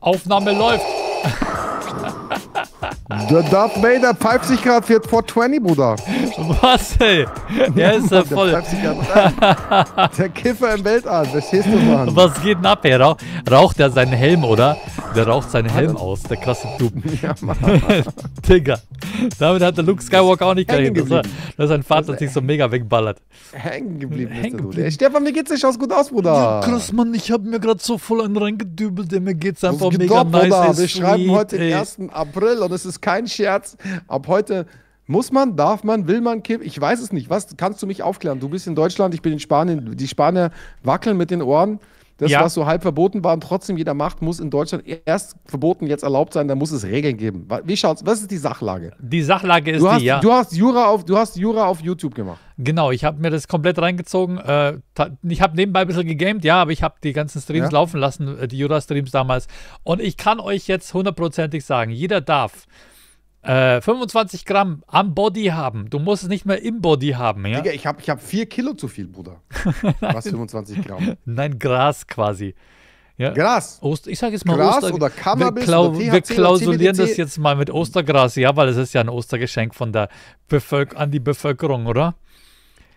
Aufnahme läuft. Der Darth Vader pfeift sich gerade für 420, Bruder. Was, ey? Der ist ja voll. Der, der Kiffer im Weltall, verstehst du, Mann? Was geht denn ab, ey? Rauch, raucht er seinen Helm, oder? Der raucht seinen Helm aus, der krasse Typ. Ja, Mann. Digga. Damit hat der Luke Skywalker auch nicht gerechnet, dass, dass sein Vater das also, sich so mega wegballert. Hängen geblieben ist geblieben. Ey, Stefan, mir geht's nicht aus gut aus, Bruder. Ja, krass, Mann, ich habe mir gerade so voll einen reingedübelt, der mir geht's einfach mega gedoppt, nice. Bruder. Wir sweet, schreiben heute ey. den 1. April und es ist kein Scherz. Ab heute muss man, darf man, will man kippen? Ich weiß es nicht. Was kannst du mich aufklären? Du bist in Deutschland, ich bin in Spanien. Die Spanier wackeln mit den Ohren. Das, ja. was so halb verboten war und trotzdem jeder macht, muss in Deutschland erst verboten, jetzt erlaubt sein, da muss es Regeln geben. Wie schaut's? Was ist die Sachlage? Die Sachlage ist du hast, die, ja. Du hast, Jura auf, du hast Jura auf YouTube gemacht. Genau, ich habe mir das komplett reingezogen. Äh, ich habe nebenbei ein bisschen gegamed, ja, aber ich habe die ganzen Streams ja. laufen lassen, äh, die Jura-Streams damals. Und ich kann euch jetzt hundertprozentig sagen, jeder darf 25 äh, Gramm am Body haben. Du musst es nicht mehr im Body haben. Ja? Digga, ich habe ich hab 4 Kilo zu viel, Bruder. Was 25 Gramm? Nein, Gras quasi. Ja. Gras. Ost ich sage jetzt mal Gras Oster oder Cannabis. Wir, oder THC wir klausulieren das jetzt mal mit Ostergras, ja, weil es ist ja ein Ostergeschenk von der Bevölk an die Bevölkerung, oder?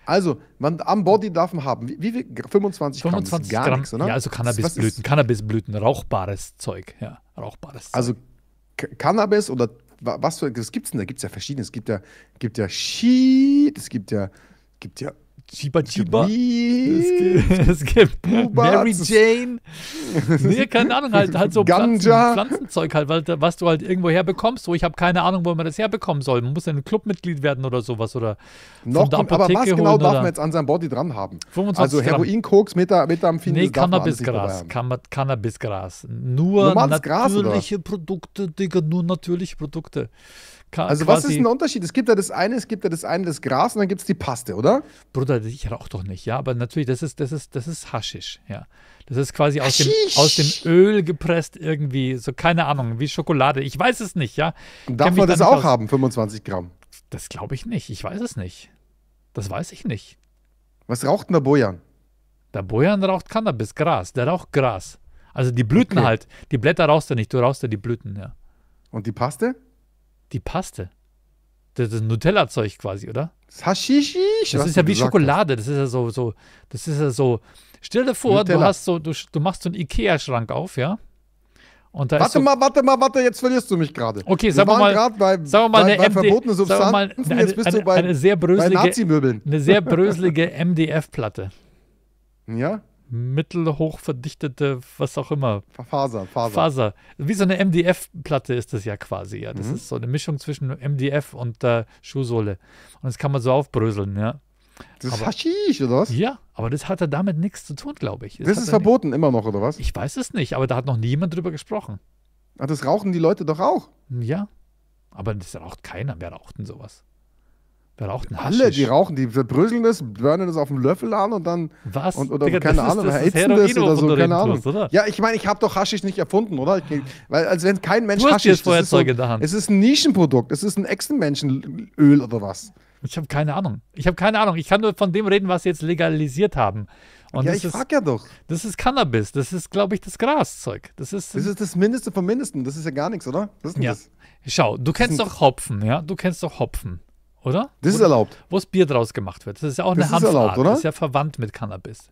Also, man, am Body darf man haben. Wie, viel? 25, 25 Gramm. 25 gar Gramm. Nichts, oder? Ja, also Cannabisblüten. Cannabisblüten, rauchbares Zeug, ja, rauchbares. Also Zeug. Cannabis oder was für, was gibt's denn da? Gibt es ja verschiedene. Es gibt ja, gibt ja Sheet, es gibt ja, gibt ja Chiba Chiba. Es gibt, Mary Jane. Nee, keine Ahnung, halt, halt so Pflanzen, Pflanzenzeug halt, weil, was du halt irgendwo herbekommst. So, ich habe keine Ahnung, wo man das herbekommen soll. Man muss ja ein Clubmitglied werden oder sowas. Oder Noch kommt, aber was genau darf man jetzt an seinem Body dran haben? 25 also Heroin, Koks, Meta, Methamphinin. Nee, Cannabisgras. Cannabisgras. Nur natürliche Gras, Produkte, Digga, nur natürliche Produkte. Also was ist ein Unterschied? Es gibt ja das eine, es gibt ja das eine, das Gras und dann gibt es die Paste, oder? Bruder, ich rauche doch nicht, ja, aber natürlich, das ist, das ist, das ist Haschisch, ja. Das ist quasi aus dem, aus dem Öl gepresst irgendwie, so keine Ahnung, wie Schokolade. Ich weiß es nicht, ja. Darf man das auch aus... haben, 25 Gramm? Das glaube ich nicht, ich weiß es nicht. Das weiß ich nicht. Was raucht denn der Bojan? Der Bojan raucht Cannabis, Gras, der raucht Gras. Also die Blüten okay. halt, die Blätter rauchst du nicht, du rauchst ja die Blüten, ja. Und die Paste? Die Paste. Das, das Nutella-Zeug quasi, oder? Hashishi? Das ist ja wie Schokolade. Das ist ja so, so, das ist ja so. Stell dir vor, Nutella. du hast so, du, du machst so einen Ikea-Schrank auf, ja? Und da warte so, mal, warte mal, warte, jetzt verlierst du mich gerade. Okay, wir sagen wir mal, bei, sagen wir mal bei, eine bei MD, verbotene Substanzen, mal, eine, jetzt bist eine, du bei, eine sehr bröselige, bei Nazi-Möbeln. Eine sehr bröselige MDF-Platte. Ja? mittelhoch verdichtete, was auch immer. Faser, Faser. Faser. Wie so eine MDF-Platte ist das ja quasi, ja. Das mhm. ist so eine Mischung zwischen MDF und äh, Schuhsohle. Und das kann man so aufbröseln, ja. Das aber, ist Haschisch, oder was? Ja, aber das hatte damit nichts zu tun, glaube ich. Das, das ist verboten nicht, immer noch, oder was? Ich weiß es nicht, aber da hat noch niemand drüber gesprochen. Ah, das rauchen die Leute doch auch. Ja, aber das raucht keiner. Wer raucht denn sowas? Wer raucht einen Alle, die rauchen, die verbröseln das, burnen das auf dem Löffel an und dann. Was? Und, oder Digga, keine das Ahnung, ist, das, das oder so, keine Ahnung. Oder? Ja, ich meine, ich habe doch Haschisch nicht erfunden, oder? Ich, weil, als wenn kein Mensch du Haschisch. Hast das ist so, in der Hand. Es ist ein Nischenprodukt, es ist ein Echsenmenschenöl oder was. Ich habe keine Ahnung. Ich habe keine Ahnung. Ich kann nur von dem reden, was sie jetzt legalisiert haben. Und ja, ich ist, frag ja doch. Das ist Cannabis. Das ist, glaube ich, das Graszeug. Das ist, das ist das Mindeste vom Mindesten. Das ist ja gar nichts, oder? Was ist denn ja. das? Schau, du kennst doch Hopfen, ja? Du kennst doch Hopfen oder? Das ist erlaubt. Wo das Bier draus gemacht wird. Das ist ja auch das eine Hanfart. Das ist ja verwandt mit Cannabis.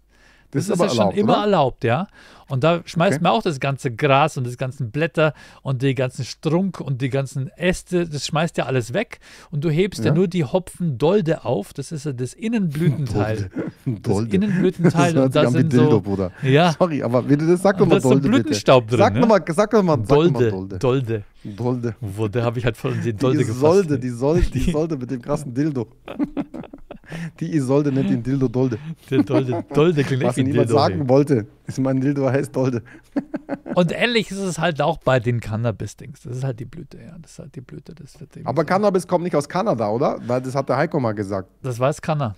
Das, das ist, ist, aber ja erlaubt, schon immer oder? erlaubt, ja. Und da schmeißt okay. man auch das ganze Gras und das ganzen Blätter und die ganzen Strunk und die ganzen Äste, das schmeißt ja alles weg. Und du hebst ja, ja nur die Hopfendolde auf. Das ist ja das Innenblütenteil. Dolde. Das Innenblütenteil. Das und da sind Dildo, so, Bruder. Ja. Sorry, aber wenn du das sagst, nochmal Dolde. Da ist so Blütenstaub bitte. drin. Sag nochmal, ne? sag nochmal, noch mal Dolde. Dolde. Dolde. Wo, da habe ich halt von den Dolde die gefasst. Solde, die Solde, die Solde mit dem krassen Dildo. Die Isolde nennt ihn Dildo Dolde. Der Dolde klingt Was niemand Dildo sagen ey. wollte, ist mein Dildo heißt Dolde. Und ähnlich ist es halt auch bei den Cannabis-Dings. Das ist halt die Blüte, ja. Das ist halt die Blüte. Das wird Aber so. Cannabis kommt nicht aus Kanada, oder? Weil das hat der Heiko mal gesagt. Das weiß keiner.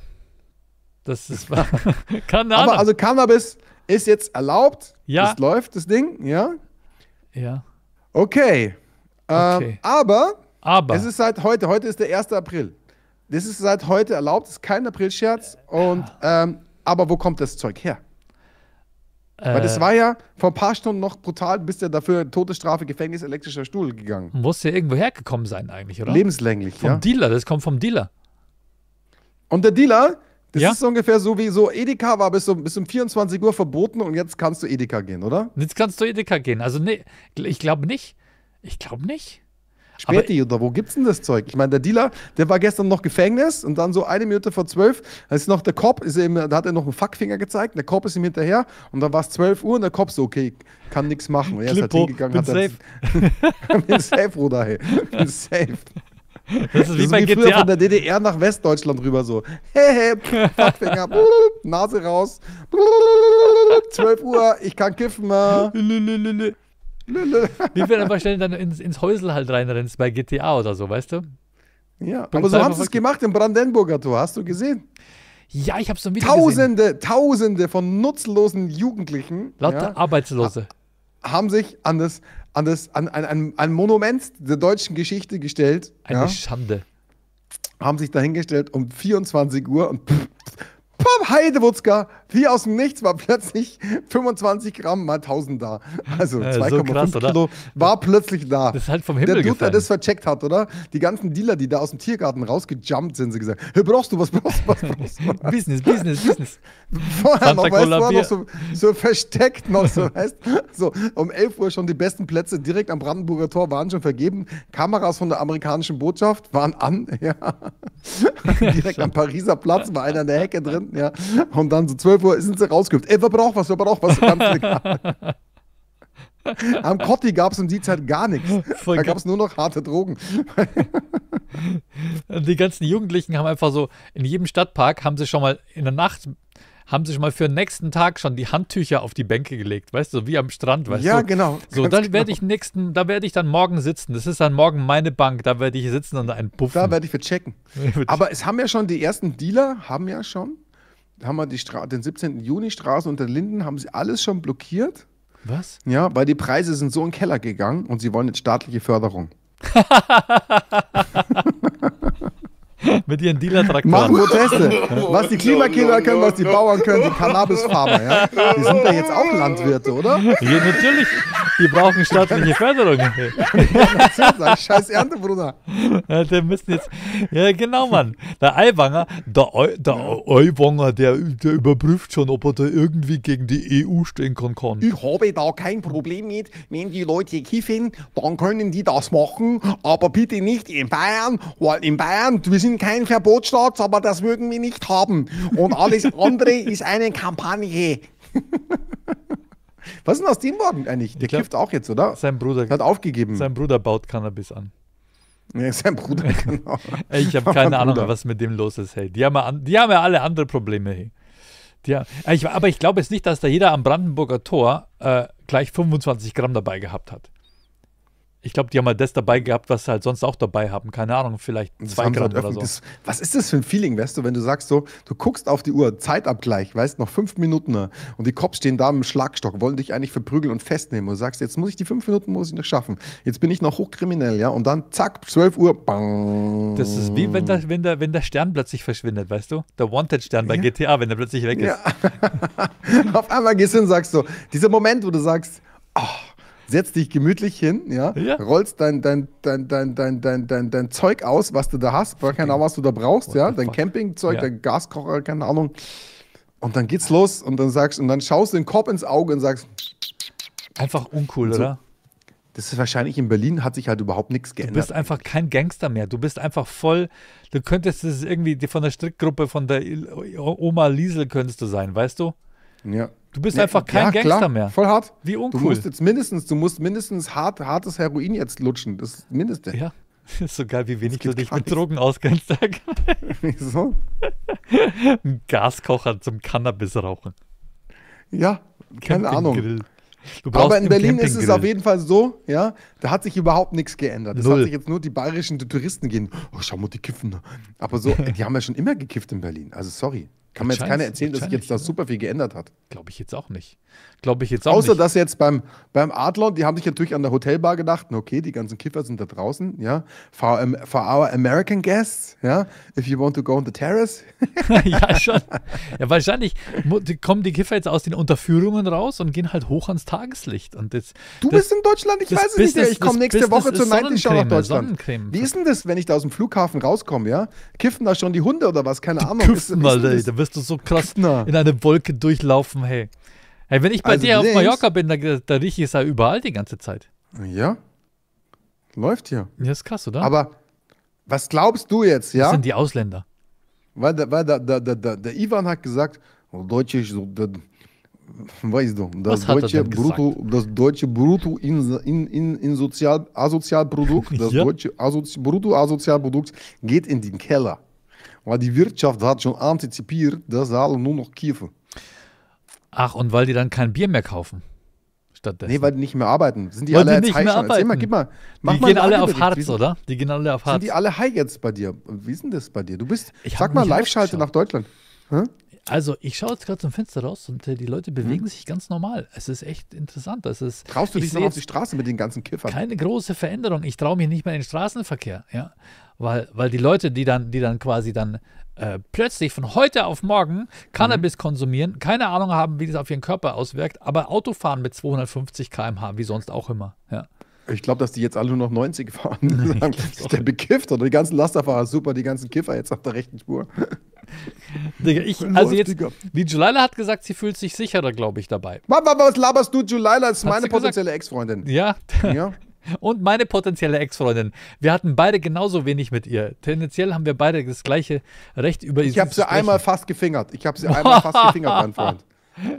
Das ist Kanada. Aber also Cannabis ist jetzt erlaubt. Ja. Das läuft, das Ding, ja? Ja. Okay. Ähm, okay. Ähm, aber, aber es ist seit heute. Heute ist der 1. April. Das ist seit heute erlaubt, das ist kein April-Scherz. Und ähm, aber wo kommt das Zeug her? Äh, Weil das äh. war ja vor ein paar Stunden noch brutal, bist ja dafür Todesstrafe, Gefängnis, elektrischer Stuhl gegangen. Muss ja irgendwo hergekommen sein eigentlich, oder? Lebenslänglich, vom ja. Vom Dealer, das kommt vom Dealer. Und der Dealer, das ja? ist so ungefähr so wie so Edeka war bis um, bis um 24 Uhr verboten und jetzt kannst du Edeka gehen, oder? Jetzt kannst du Edeka gehen. Also nee, ich glaube nicht. Ich glaube nicht. Späti oder wo gibt's denn das Zeug? Ich meine, der Dealer, der war gestern noch Gefängnis und dann so eine Minute vor zwölf, da ist noch der Cop, ist ihm, da hat er noch einen Fackfinger gezeigt, der Cop ist ihm hinterher und dann war es zwölf Uhr und der Cop so, okay, kann nichts machen. Und er ist halt hingegangen, bin hat safe. bin safe, Bruder, hey. Bin safe. Das ist wie, das ist bei wie GTA. von der DDR nach Westdeutschland rüber so. Hey, hey, Fackfinger, Nase raus. 12 Uhr, ich kann kiffen. Nö, wie viel einfach schnell dann ins, ins Häusel halt reinrennst bei GTA oder so, weißt du? Ja, Bringst aber so haben sie es gemacht im Brandenburger Tor, hast du gesehen? Ja, ich habe so ein Video Tausende, gesehen. Tausende von nutzlosen Jugendlichen. Lauter ja, Arbeitslose. Haben sich an das, an das, an, an, an, ein Monument der deutschen Geschichte gestellt. Eine ja, Schande. Haben sich dahingestellt um 24 Uhr und pff, pff, Pop, Heidewutzka, wie aus dem Nichts war plötzlich 25 Gramm mal 1000 da. Also 2,5 so Kilo war plötzlich da. Das ist halt vom Himmel Der Dude, gefallen. der das vercheckt hat, oder? Die ganzen Dealer, die da aus dem Tiergarten rausgejumpt sind, sie gesagt, hey, brauchst du, was brauchst du, was brauchst du? Business, Business, Business. Vorher Santa noch, weißt du, noch so, so, versteckt noch, so, weißt so um 11 Uhr schon die besten Plätze direkt am Brandenburger Tor waren schon vergeben. Kameras von der amerikanischen Botschaft waren an, ja. direkt am Pariser Platz war einer in der Hecke drin ja. Und dann so 12 Uhr sind sie rausgehüpft. Ey, wer braucht was, wer braucht was? Ganz egal. Am Kotti gab es um die Zeit gar nichts. Voll da gab es nur noch harte Drogen. die ganzen Jugendlichen haben einfach so, in jedem Stadtpark haben sie schon mal in der Nacht, haben sie schon mal für den nächsten Tag schon die Handtücher auf die Bänke gelegt, weißt du, so wie am Strand, weißt ja, du. Ja, genau. So, dann genau. werde ich nächsten, da werde ich dann morgen sitzen. Das ist dann morgen meine Bank, da werde ich sitzen und einen puffen. Da werde ich verchecken. Aber es haben ja schon, die ersten Dealer haben ja schon haben wir die Stra den 17. Juni Straßen unter Linden, haben sie alles schon blockiert. Was? Ja, weil die Preise sind so in den Keller gegangen und sie wollen jetzt staatliche Förderung. Mit ihren Dealer-Traktoren. Machen Proteste. Was die Klimakiller können, was die Bauern können, die Cannabisfarmer, ja. Die sind ja jetzt auch Landwirte, oder? Ja, natürlich. Die brauchen staatliche Förderung. Scheiß Ernte, Bruder. Ja, der müssen jetzt. Ja, genau, Mann. Der Aiwanger, der, Eu, der Aiwanger, der, der überprüft schon, ob er da irgendwie gegen die EU stehen kann. Ich habe da kein Problem mit. Wenn die Leute kiffen, dann können die das machen. Aber bitte nicht in Bayern, weil in Bayern, wir sind sind kein Verbotsstaat, aber das mögen wir nicht haben. Und alles andere ist eine Kampagne. Was ist denn aus dem worden eigentlich? Äh, Der kifft auch jetzt, oder? Sein Bruder hat aufgegeben. Sein Bruder baut Cannabis an. Ja, sein Bruder, genau. ich habe keine Ahnung, Bruder. was mit dem los ist. Hey, die haben ja, die haben ja alle andere Probleme. Hey. Ja, aber ich glaube jetzt nicht, dass da jeder am Brandenburger Tor äh, gleich 25 Gramm dabei gehabt hat. Ich glaube, die haben halt das dabei gehabt, was sie halt sonst auch dabei haben. Keine Ahnung, vielleicht das zwei halt Gramm oder so. was ist das für ein Feeling, weißt du, wenn du sagst so, du guckst auf die Uhr, Zeitabgleich, weißt noch fünf Minuten ne? und die Cops stehen da mit dem Schlagstock, wollen dich eigentlich verprügeln und festnehmen und sagst, jetzt muss ich die fünf Minuten muss ich noch schaffen. Jetzt bin ich noch hochkriminell, ja, und dann zack, 12 Uhr, bang. Das ist wie wenn der, wenn der, wenn der Stern plötzlich verschwindet, weißt du? Der Wanted-Stern bei ja. GTA, wenn der plötzlich weg ist. Ja. auf einmal gehst du hin und sagst so, dieser Moment, wo du sagst, oh, setzt dich gemütlich hin, ja, ja. rollst dein, dein, dein, dein, dein, dein, dein, dein Zeug aus, was du da hast, weil keine Ahnung, was du da brauchst, ja, dein Campingzeug, ja. dein Gaskocher, keine Ahnung. Und dann geht's los und dann sagst und dann schaust du den Korb ins Auge und sagst. Einfach uncool, so. oder? Das ist wahrscheinlich in Berlin hat sich halt überhaupt nichts geändert. Du bist einfach kein Gangster mehr. Du bist einfach voll. Du könntest es irgendwie von der Strickgruppe von der Oma Liesel könntest du sein, weißt du? Ja. Du bist nee, einfach kein ja, Gangster klar, mehr. Voll hart. Wie uncool. Du musst jetzt mindestens, du musst mindestens hart, hartes Heroin jetzt lutschen. Das ist das Mindeste. Ja. ist so geil, wie wenig du dich mit Drogen auskennst. Wieso? Ein Gaskocher zum Cannabis rauchen. Ja, keine Ahnung. Aber in Berlin ist es auf jeden Fall so, ja, da hat sich überhaupt nichts geändert. Es hat sich jetzt nur die bayerischen Touristen gehen. Oh, schau mal, die kiffen. Aber so, die haben ja schon immer gekifft in Berlin. Also sorry kann mir jetzt keiner erzählen, dass sich jetzt da super viel geändert hat. Glaube ich jetzt auch nicht. Glaube ich jetzt auch Außer, nicht. dass jetzt beim, beim Adlon, die haben sich natürlich an der Hotelbar gedacht, okay, die ganzen Kiffer sind da draußen, ja. For, um, for our American guests, ja. If you want to go on the terrace. ja, schon. Ja, wahrscheinlich kommen die Kiffer jetzt aus den Unterführungen raus und gehen halt hoch ans Tageslicht. Und das, du das, bist in Deutschland, ich weiß es nicht Ich komme nächste Business Woche zur 90 Show nach Deutschland. Wie ist denn das, wenn ich da aus dem Flughafen rauskomme, ja? Kiffen da schon die Hunde oder was? Keine die Ahnung. Kiffen, ist, ist, Alter, wirst du so krass Na. in eine Wolke durchlaufen, hey. Hey, wenn ich bei also dir auf Mallorca bin, da, da rieche ich es ja überall die ganze Zeit. Ja. Läuft hier. Ja, ist krass, oder? Aber was glaubst du jetzt, ja? Das sind die Ausländer. Weil, da, weil da, da, da, der Ivan hat gesagt, oh, Deutsche ist so, das, weißt du, das deutsche, Brutto, das deutsche Brutto in, in, in, in Sozial, Asozialprodukt, das ja. deutsche Asozi Brutto-Asozialprodukt geht in den Keller weil die Wirtschaft hat schon antizipiert, dass alle nur noch Kiefer. Ach, und weil die dann kein Bier mehr kaufen. Stattdessen. Nee, weil die nicht mehr arbeiten. Sind die weil alle die nicht mehr arbeiten? Mal, gib mal, mach die mal gehen alle auf Harz, oder? Die gehen alle auf Harz. Sind die alle high jetzt bei dir? Wie ist denn das bei dir? Du bist, ich sag mal, Live-Schalte nach Deutschland. Hm? Also, ich schaue jetzt gerade zum Fenster raus und äh, die Leute hm. bewegen hm. sich ganz normal. Es ist echt interessant. Es ist, Traust du dich noch auf die Straße mit den ganzen Kiffern? Keine große Veränderung. Ich traue mich nicht mehr in den Straßenverkehr. Ja? weil, weil die Leute, die dann, die dann quasi dann äh, plötzlich von heute auf morgen Cannabis mhm. konsumieren, keine Ahnung haben, wie das auf ihren Körper auswirkt, aber Autofahren mit 250 km/h, wie sonst auch immer. Ja. Ich glaube, dass die jetzt alle nur noch 90 fahren. ist der bekifft oder die ganzen Lasterfahrer, super, die ganzen Kiffer jetzt auf der rechten Spur. Digga, ich, also jetzt, die Julila hat gesagt, sie fühlt sich sicherer, glaube ich, dabei. Mama, was laberst du? Julila ist hat meine potenzielle Ex-Freundin. Ja. ja. Und meine potenzielle Ex-Freundin. Wir hatten beide genauso wenig mit ihr. Tendenziell haben wir beide das gleiche Recht über ihr sie. Ich habe sie einmal fast gefingert. Ich habe sie einmal fast gefingert, mein Freund.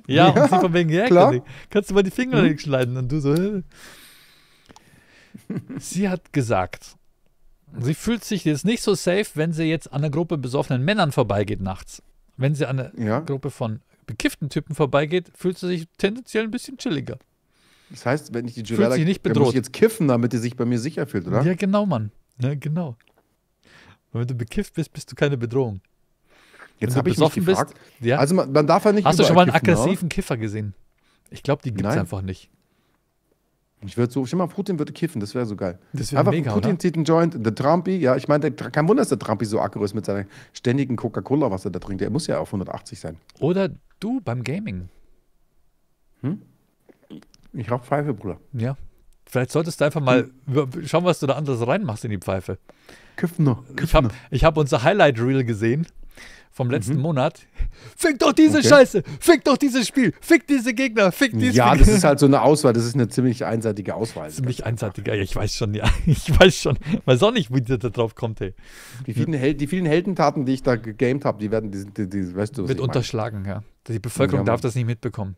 Ja, und sie von wegen, ja, klar. kannst du mal die Finger mhm. schneiden und du so. sie hat gesagt, sie fühlt sich jetzt nicht so safe, wenn sie jetzt an einer Gruppe besoffenen Männern vorbeigeht nachts. Wenn sie an einer ja. Gruppe von bekifften Typen vorbeigeht, fühlt sie sich tendenziell ein bisschen chilliger. Das heißt, wenn ich die Julella sich nicht muss ich jetzt kiffen, damit die sich bei mir sicher fühlt, oder? Ja, genau, Mann. Ja, genau. Und wenn du bekifft bist, bist du keine Bedrohung. Jetzt habe ich mich gefragt. Bist, ja? Also man, man, darf ja nicht Hast du schon mal einen kiffen, ne? aggressiven oder? Kiffer gesehen? Ich glaube, die gibt es einfach nicht. Ich würde so, stell mal, Putin würde kiffen, das wäre so geil. Das wäre mega, Putin zieht einen Joint, der Trumpi, ja, ich meine, kein Wunder, dass der Trumpi so aggro ist mit seiner ständigen Coca-Cola, was er da trinkt. Der muss ja auf 180 sein. Oder du beim Gaming. Hm? Ich rauche Pfeife, Bruder. Ja. Vielleicht solltest du einfach mal hm. schauen, was du da anderes reinmachst in die Pfeife. Kiffen noch. Kiff ich hab unser Highlight-Reel gesehen vom letzten mhm. Monat. Fick doch diese okay. Scheiße! Fick doch dieses Spiel! Fick diese Gegner! Fick diese Ja, das ist halt so eine Auswahl. Das ist eine ziemlich einseitige Auswahl. Ziemlich einseitiger, ja, ich weiß schon. Ja, ich weiß schon. Ich Weiß auch nicht, wie der da drauf kommt, Ey. Die vielen, Hel die vielen Heldentaten, die ich da gegamed habe, die werden, die, die, die weißt du, Wird unterschlagen, meine. ja. Die Bevölkerung ja, darf das nicht mitbekommen.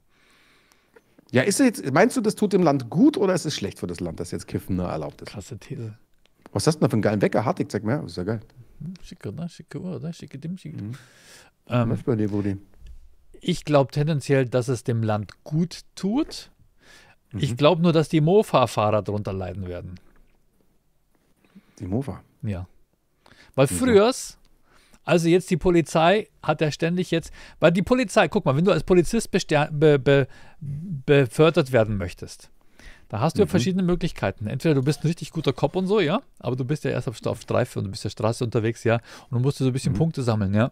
Ja, ist jetzt, meinst du, das tut dem Land gut oder ist es schlecht für das Land, dass jetzt Kiffen erlaubt ist? Krasse These. Was hast du denn da für einen geilen Wecker? Hartig, sag mir, ist ja geil. Hm, schicke da, ne, schicke da, oh, ne, schicke dem, schicke dem. Mhm. Ähm, Was bei dir, Brudi? Ich glaube tendenziell, dass es dem Land gut tut. Mhm. Ich glaube nur, dass die Mofa-Fahrer darunter leiden werden. Die Mofa? Ja. Weil mhm. früher, also jetzt die Polizei hat er ständig jetzt, weil die Polizei, guck mal, wenn du als Polizist be be befördert werden möchtest, da hast du mhm. ja verschiedene Möglichkeiten. Entweder du bist ein richtig guter Cop und so, ja, aber du bist ja erst auf, auf Streife und du bist der Straße unterwegs, ja, und du musst so ein bisschen mhm. Punkte sammeln, ja.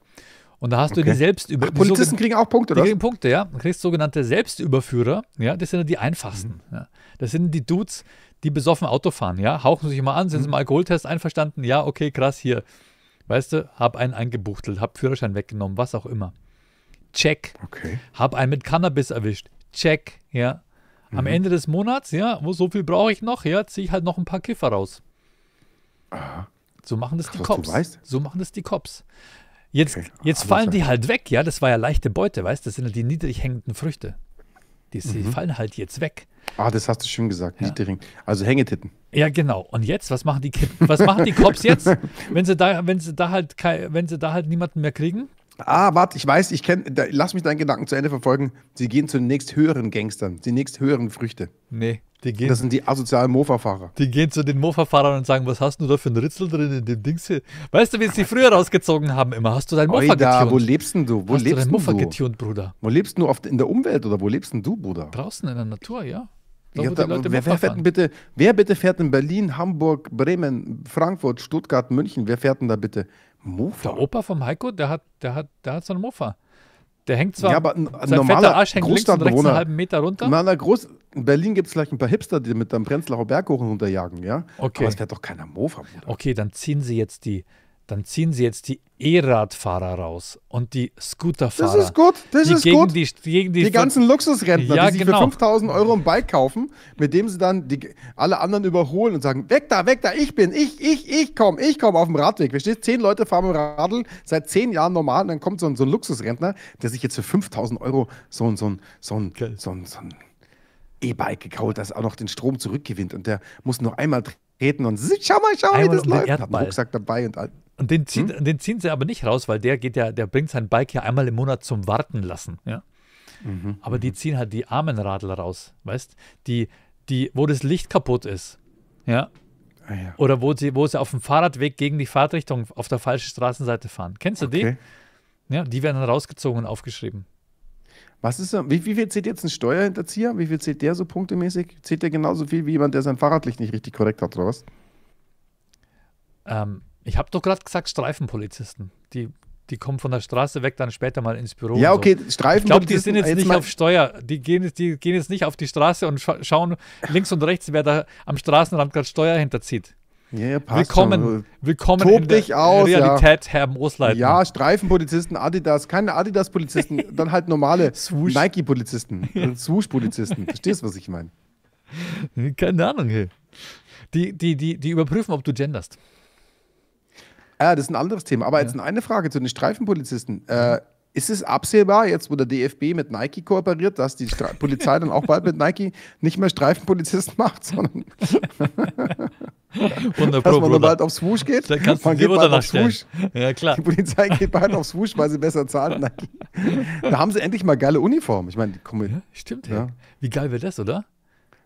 Und da hast okay. du die Selbstüber. Ach, Polizisten kriegen auch Punkte, oder? Die kriegen Punkte, ja. Du kriegst sogenannte Selbstüberführer, ja, das sind die einfachsten. Mhm. Ja. Das sind die Dudes, die besoffen Auto fahren, ja, hauchen sich immer an, sind mhm. im Alkoholtest einverstanden, ja, okay, krass, hier, Weißt du, hab einen eingebuchtelt, hab Führerschein weggenommen, was auch immer. Check. Okay. Hab einen mit Cannabis erwischt. Check, ja. Am mhm. Ende des Monats, ja, wo so viel brauche ich noch, ja, ziehe ich halt noch ein paar Kiffer raus. Aha. So machen das Ach, die Cops. Du weißt? So machen das die Cops. Jetzt, okay. jetzt ah, fallen also die halt weg, ja, das war ja leichte Beute, weißt du, das sind ja die niedrig hängenden Früchte. Die, mhm. fallen halt jetzt weg. Ah, das hast du schön gesagt, ja. Liedering. Also Hängetitten. Ja, genau. Und jetzt, was machen die Kippen? Was machen die Cops jetzt, wenn sie da, wenn sie da halt wenn sie da halt niemanden mehr kriegen? Ah, warte, ich weiß, ich kenne, lass mich deinen Gedanken zu Ende verfolgen. Sie gehen zu den nächsthöheren Gangstern, die nächsthöheren Früchte. Nee. Die gehen, das sind die asozialen Mofa-Fahrer. Die gehen zu den Mofa-Fahrern und sagen, was hast du da für ein Ritzel drin in dem Dings hier? Weißt du, wie sie früher rausgezogen haben immer? Hast du dein Mofa Oida, getunt? wo lebst denn du? Wo hast lebst du dein Mofa du? getunt, Bruder? Wo lebst du? in der Umwelt oder wo lebst denn du, Bruder? Draußen in der Natur, ja. Da, da, wer, wer, fährt denn bitte, wer bitte fährt in Berlin, Hamburg, Bremen, Frankfurt, Stuttgart, München? Wer fährt denn da bitte Mofa? Der Opa vom Heiko, der hat, der hat, der hat so einen Mofa. Der hängt zwar, ja, aber ein, sein normaler Arsch hängt links und einen halben Meter runter. Na, na, groß, in Berlin gibt es gleich ein paar Hipster, die mit einem Prenzlauer Berg hoch und runter jagen, ja? Okay. Aber es fährt doch keiner Mofa, Bruder. Okay, dann ziehen sie jetzt die, dann ziehen sie jetzt die E-Radfahrer raus und die Scooterfahrer. Das ist gut, das ist gegen gut. Die, gegen die, die ganzen Luxusrentner, ja, die sich genau. für 5000 Euro ein Bike kaufen, mit dem sie dann die, alle anderen überholen und sagen, weg da, weg da, ich bin, ich, ich, ich komm, ich komm auf dem Radweg. Verstehst Zehn Leute fahren mit dem Radl, seit zehn Jahren normal und dann kommt so ein, so ein Luxusrentner, der sich jetzt für 5000 Euro so ein, so ein, so ein, so ein, so ein E-Bike gekauft, das auch noch den Strom zurückgewinnt und der muss nur einmal treten und schau mal, schau, mal, wie das um läuft. Erdball. Hab Rucksack dabei und all. Und den ziehen, hm? den ziehen sie aber nicht raus, weil der geht ja, der bringt sein Bike ja einmal im Monat zum Warten lassen. Ja? Mhm. Aber die mhm. ziehen halt die Armenradler raus, weißt? du? die, wo das Licht kaputt ist. Ja. Ah, ja. Oder wo sie, wo sie auf dem Fahrradweg gegen die Fahrtrichtung auf der falschen Straßenseite fahren. Kennst du okay. die? Ja, die werden rausgezogen und aufgeschrieben. Was ist Wie, wie, viel zählt jetzt ein Steuerhinterzieher? Wie viel zählt der so punktemäßig? Zählt der genauso viel wie jemand, der sein Fahrradlicht nicht richtig korrekt hat, oder was? Ähm, ich habe doch gerade gesagt, Streifenpolizisten. Die, die kommen von der Straße weg, dann später mal ins Büro. Ja, okay, so. Streifenpolizisten. Ich glaube, die sind jetzt, jetzt nicht auf Steuer. Die gehen, die gehen jetzt nicht auf die Straße und scha schauen links und rechts, wer da am Straßenrand gerade Steuer hinterzieht. Yeah, willkommen, schon. willkommen Tob in dich der aus, Realität, ja. Herr Moosleitner. Ja, Streifenpolizisten, Adidas, keine Adidas-Polizisten, dann halt normale Nike-Polizisten, ja. Äh, Swoosh-Polizisten. Verstehst du, was ich meine? Keine Ahnung, hey. Die, die, die, die überprüfen, ob du genderst. Ja, das ist ein anderes Thema. Aber ja. jetzt eine Frage zu den Streifenpolizisten. Äh, ist es absehbar, jetzt wo der DFB mit Nike kooperiert, dass die Stra Polizei dann auch bald mit Nike nicht mehr Streifenpolizisten macht, sondern 100 Pro, Dass man Bruder. bald aufs Wusch geht. Dann kannst man du geht bald aufs Wusch. Ja, klar. Die Polizei geht bald aufs Wusch, weil sie besser zahlen. da haben sie endlich mal geile Uniformen. Ich meine, komm ja, Stimmt, ja. Wie geil wäre das, oder?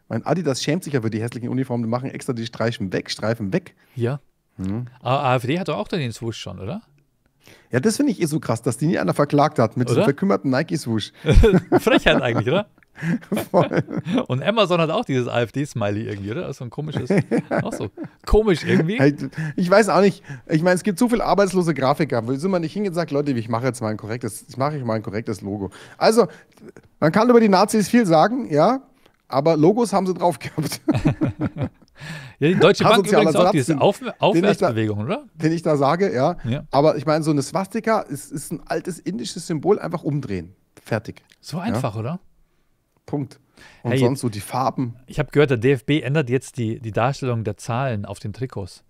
Mein Adidas schämt sich ja für die hässlichen Uniformen. Die machen extra die Streifen weg, Streifen weg. Ja. Mhm. Aber ah, AfD hat doch auch den Swoosh schon, oder? Ja, das finde ich eh so krass, dass die nie einer verklagt hat mit oder? diesem verkümmerten Nike-Swoosh. Frechheit eigentlich, oder? Und Amazon hat auch dieses AfD-Smiley irgendwie, oder? So ein komisches. auch so. Komisch irgendwie. Ich weiß auch nicht. Ich meine, es gibt zu viele arbeitslose Grafiker. Will sind wir nicht hingehen und sagt, Leute, ich mache jetzt mal ein korrektes, ich mache mal ein korrektes Logo. Also, man kann über die Nazis viel sagen, ja, aber Logos haben sie drauf gehabt. ja, die Deutsche Bank übrigens auch diese Auf Aufwärtsbewegung, oder? Den ich da sage, ja. ja. Aber ich meine, so eine Swastika ist, ist ein altes indisches Symbol, einfach umdrehen. Fertig. So einfach, ja? oder? Punkt. Und hey, sonst so die Farben. Ich habe gehört, der DFB ändert jetzt die, die Darstellung der Zahlen auf den Trikots.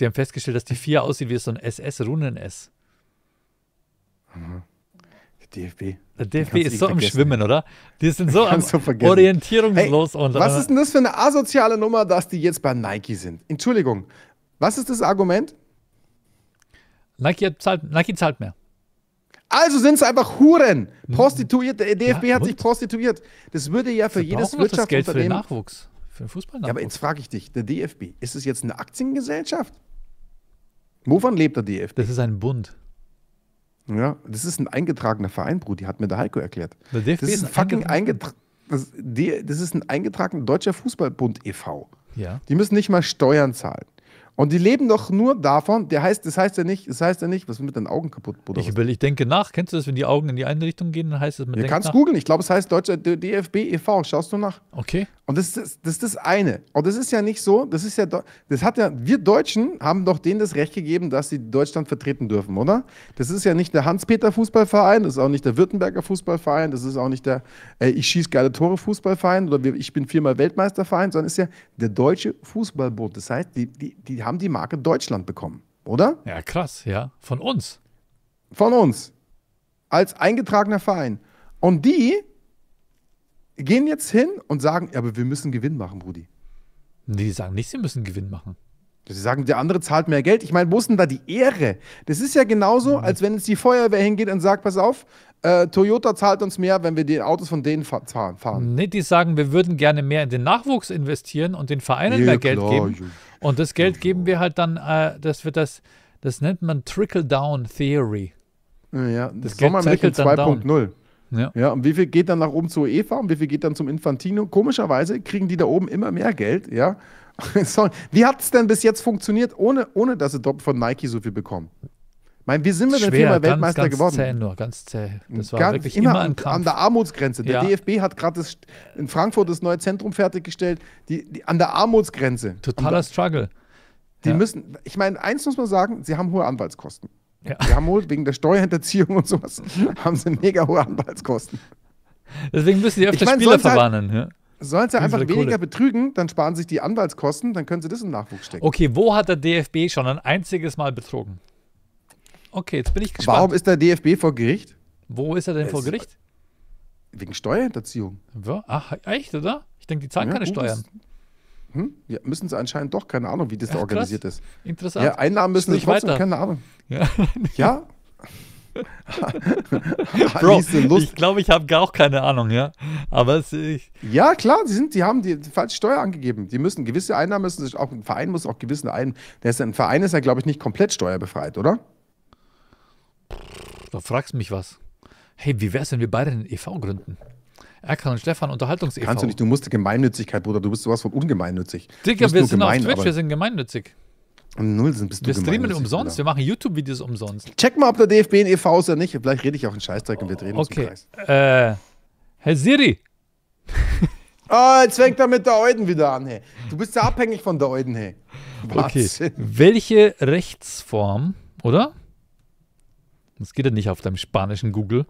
Die haben festgestellt, dass die 4 aussieht wie so ein SS-Runen-S. Mhm. Der DFB. Der DFB ist so vergessen. am Schwimmen, oder? Die sind so am so orientierungslos. Hey, und, was äh, ist denn das für eine asoziale Nummer, dass die jetzt bei Nike sind? Entschuldigung, was ist das Argument? Nike, zahlt, Nike zahlt mehr. Also sind es einfach Huren. Mhm. Prostituiert. Der äh, DFB ja, hat sich prostituiert. Das würde ja für jedes Wirtschaftsunternehmen. Das für den Nachwuchs. Für den Fußball. Ja, aber jetzt frage ich dich: Der DFB, ist es jetzt eine Aktiengesellschaft? Wovon lebt der DFB? Das ist ein Bund. Ja, das ist ein eingetragener Verein, Brudi, hat mir der Heiko erklärt. Der DFB das ist ein fucking eingetragener. Das, das ist ein eingetragener Deutscher Fußballbund e.V. Ja. Die müssen nicht mal Steuern zahlen. Und die leben doch nur davon. Der heißt, das heißt ja nicht, das heißt ja nicht, was mit deinen Augen kaputt, Bruder? Ich, will, ich denke nach. Kennst du das, wenn die Augen in die eine Richtung gehen, dann heißt das mit Du kannst googeln. Ich glaube, es heißt Deutscher DFB e.V. Schaust du nach? Okay. Und das ist das, das, das eine. Und das ist ja nicht so. Das ist ja, das hat ja, wir Deutschen haben doch denen das Recht gegeben, dass sie Deutschland vertreten dürfen, oder? Das ist ja nicht der Hans-Peter Fußballverein, das ist auch nicht der Württemberger Fußballverein, das ist auch nicht der äh, Ich schieß geile Tore Fußballverein oder ich bin viermal Weltmeisterverein, sondern es ist ja der Deutsche Fußballbund. Das heißt, die, die, die die haben die Marke Deutschland bekommen, oder? Ja, krass, ja. Von uns. Von uns. Als eingetragener Verein. Und die gehen jetzt hin und sagen, ja, aber wir müssen Gewinn machen, Brudi. Die sagen nicht, sie müssen Gewinn machen. Sie sagen, der andere zahlt mehr Geld. Ich meine, wo ist denn da die Ehre? Das ist ja genauso, mhm. als wenn jetzt die Feuerwehr hingeht und sagt, pass auf, äh, Toyota zahlt uns mehr, wenn wir die Autos von denen fa fahren. Nee, die sagen, wir würden gerne mehr in den Nachwuchs investieren und den Vereinen ja, mehr Geld geben. Und das Geld ja, geben wir halt dann, äh, das wird das, das nennt man Trickle-Down-Theory. Ja, das, das Sommermittel 2.0. Ja. ja, und wie viel geht dann nach oben zur Eva und wie viel geht dann zum Infantino? Komischerweise kriegen die da oben immer mehr Geld, ja. Wie hat es denn bis jetzt funktioniert, ohne, ohne dass sie von Nike so viel bekommen? Ich meine, wie sind wir denn viermal Weltmeister ganz, ganz geworden? Zäh nur, ganz zäh. Das war ganz, wirklich immer, immer ein Kampf. an der Armutsgrenze. Der ja. DFB hat gerade in Frankfurt das neue Zentrum fertiggestellt, die, die an der Armutsgrenze. Totaler Struggle. Die ja. müssen, ich meine, eins muss man sagen, sie haben hohe Anwaltskosten. Ja. Sie haben wohl wegen der Steuerhinterziehung und sowas, haben sie mega hohe Anwaltskosten. Deswegen müssen sie öfter ich mein, Spieler halt verwarnen. Halt, ja. Sollen sie einfach weniger Kohle. betrügen, dann sparen sich die Anwaltskosten, dann können sie das in Nachwuchs stecken. Okay, wo hat der DFB schon ein einziges Mal betrogen? Okay, jetzt bin ich gespannt. Warum ist der DFB vor Gericht? Wo ist er denn es vor Gericht? Wegen Steuerhinterziehung. Ach, echt, oder? Ich denke, die zahlen ja, keine gut, Steuern. Ist, hm? Ja, müssen sie anscheinend doch, keine Ahnung, wie das Ach, da organisiert krass. ist. Interessant. Ja, Einnahmen müssen sie trotzdem, weiter. keine Ahnung. ja? ja? Bro, ich glaube, ich habe gar auch keine Ahnung, ja. Aber es, ja, klar, sie sind, die haben die falsche Steuer angegeben. Die müssen gewisse Einnahmen müssen sich auch ein Verein muss auch gewisse Einnahmen. Ein Verein ist ja, glaube ich, nicht komplett steuerbefreit, oder? Da fragst du mich was. Hey, wie wär's, wenn wir beide einen e.V. gründen? Erkan und Stefan Unterhaltungs e.V. Kannst du nicht, du musst Gemeinnützigkeit, Bruder, du bist sowas von ungemeinnützig. Digga, wir sind gemein, auf Twitch, wir sind gemeinnützig. Null sind bist du Wir streamen gemein, umsonst, wir machen YouTube-Videos umsonst. Check mal, ob der DFB ein e.V. ist oder nicht. Vielleicht rede ich auch einen Scheißdreck und wir drehen okay. uns im Kreis. Äh, Herr Siri. oh, jetzt fängt er mit der Euden wieder an, hey. Du bist ja abhängig von der Euden, hey. Was? Okay. Welche Rechtsform, oder? Das geht ja nicht auf deinem spanischen Google.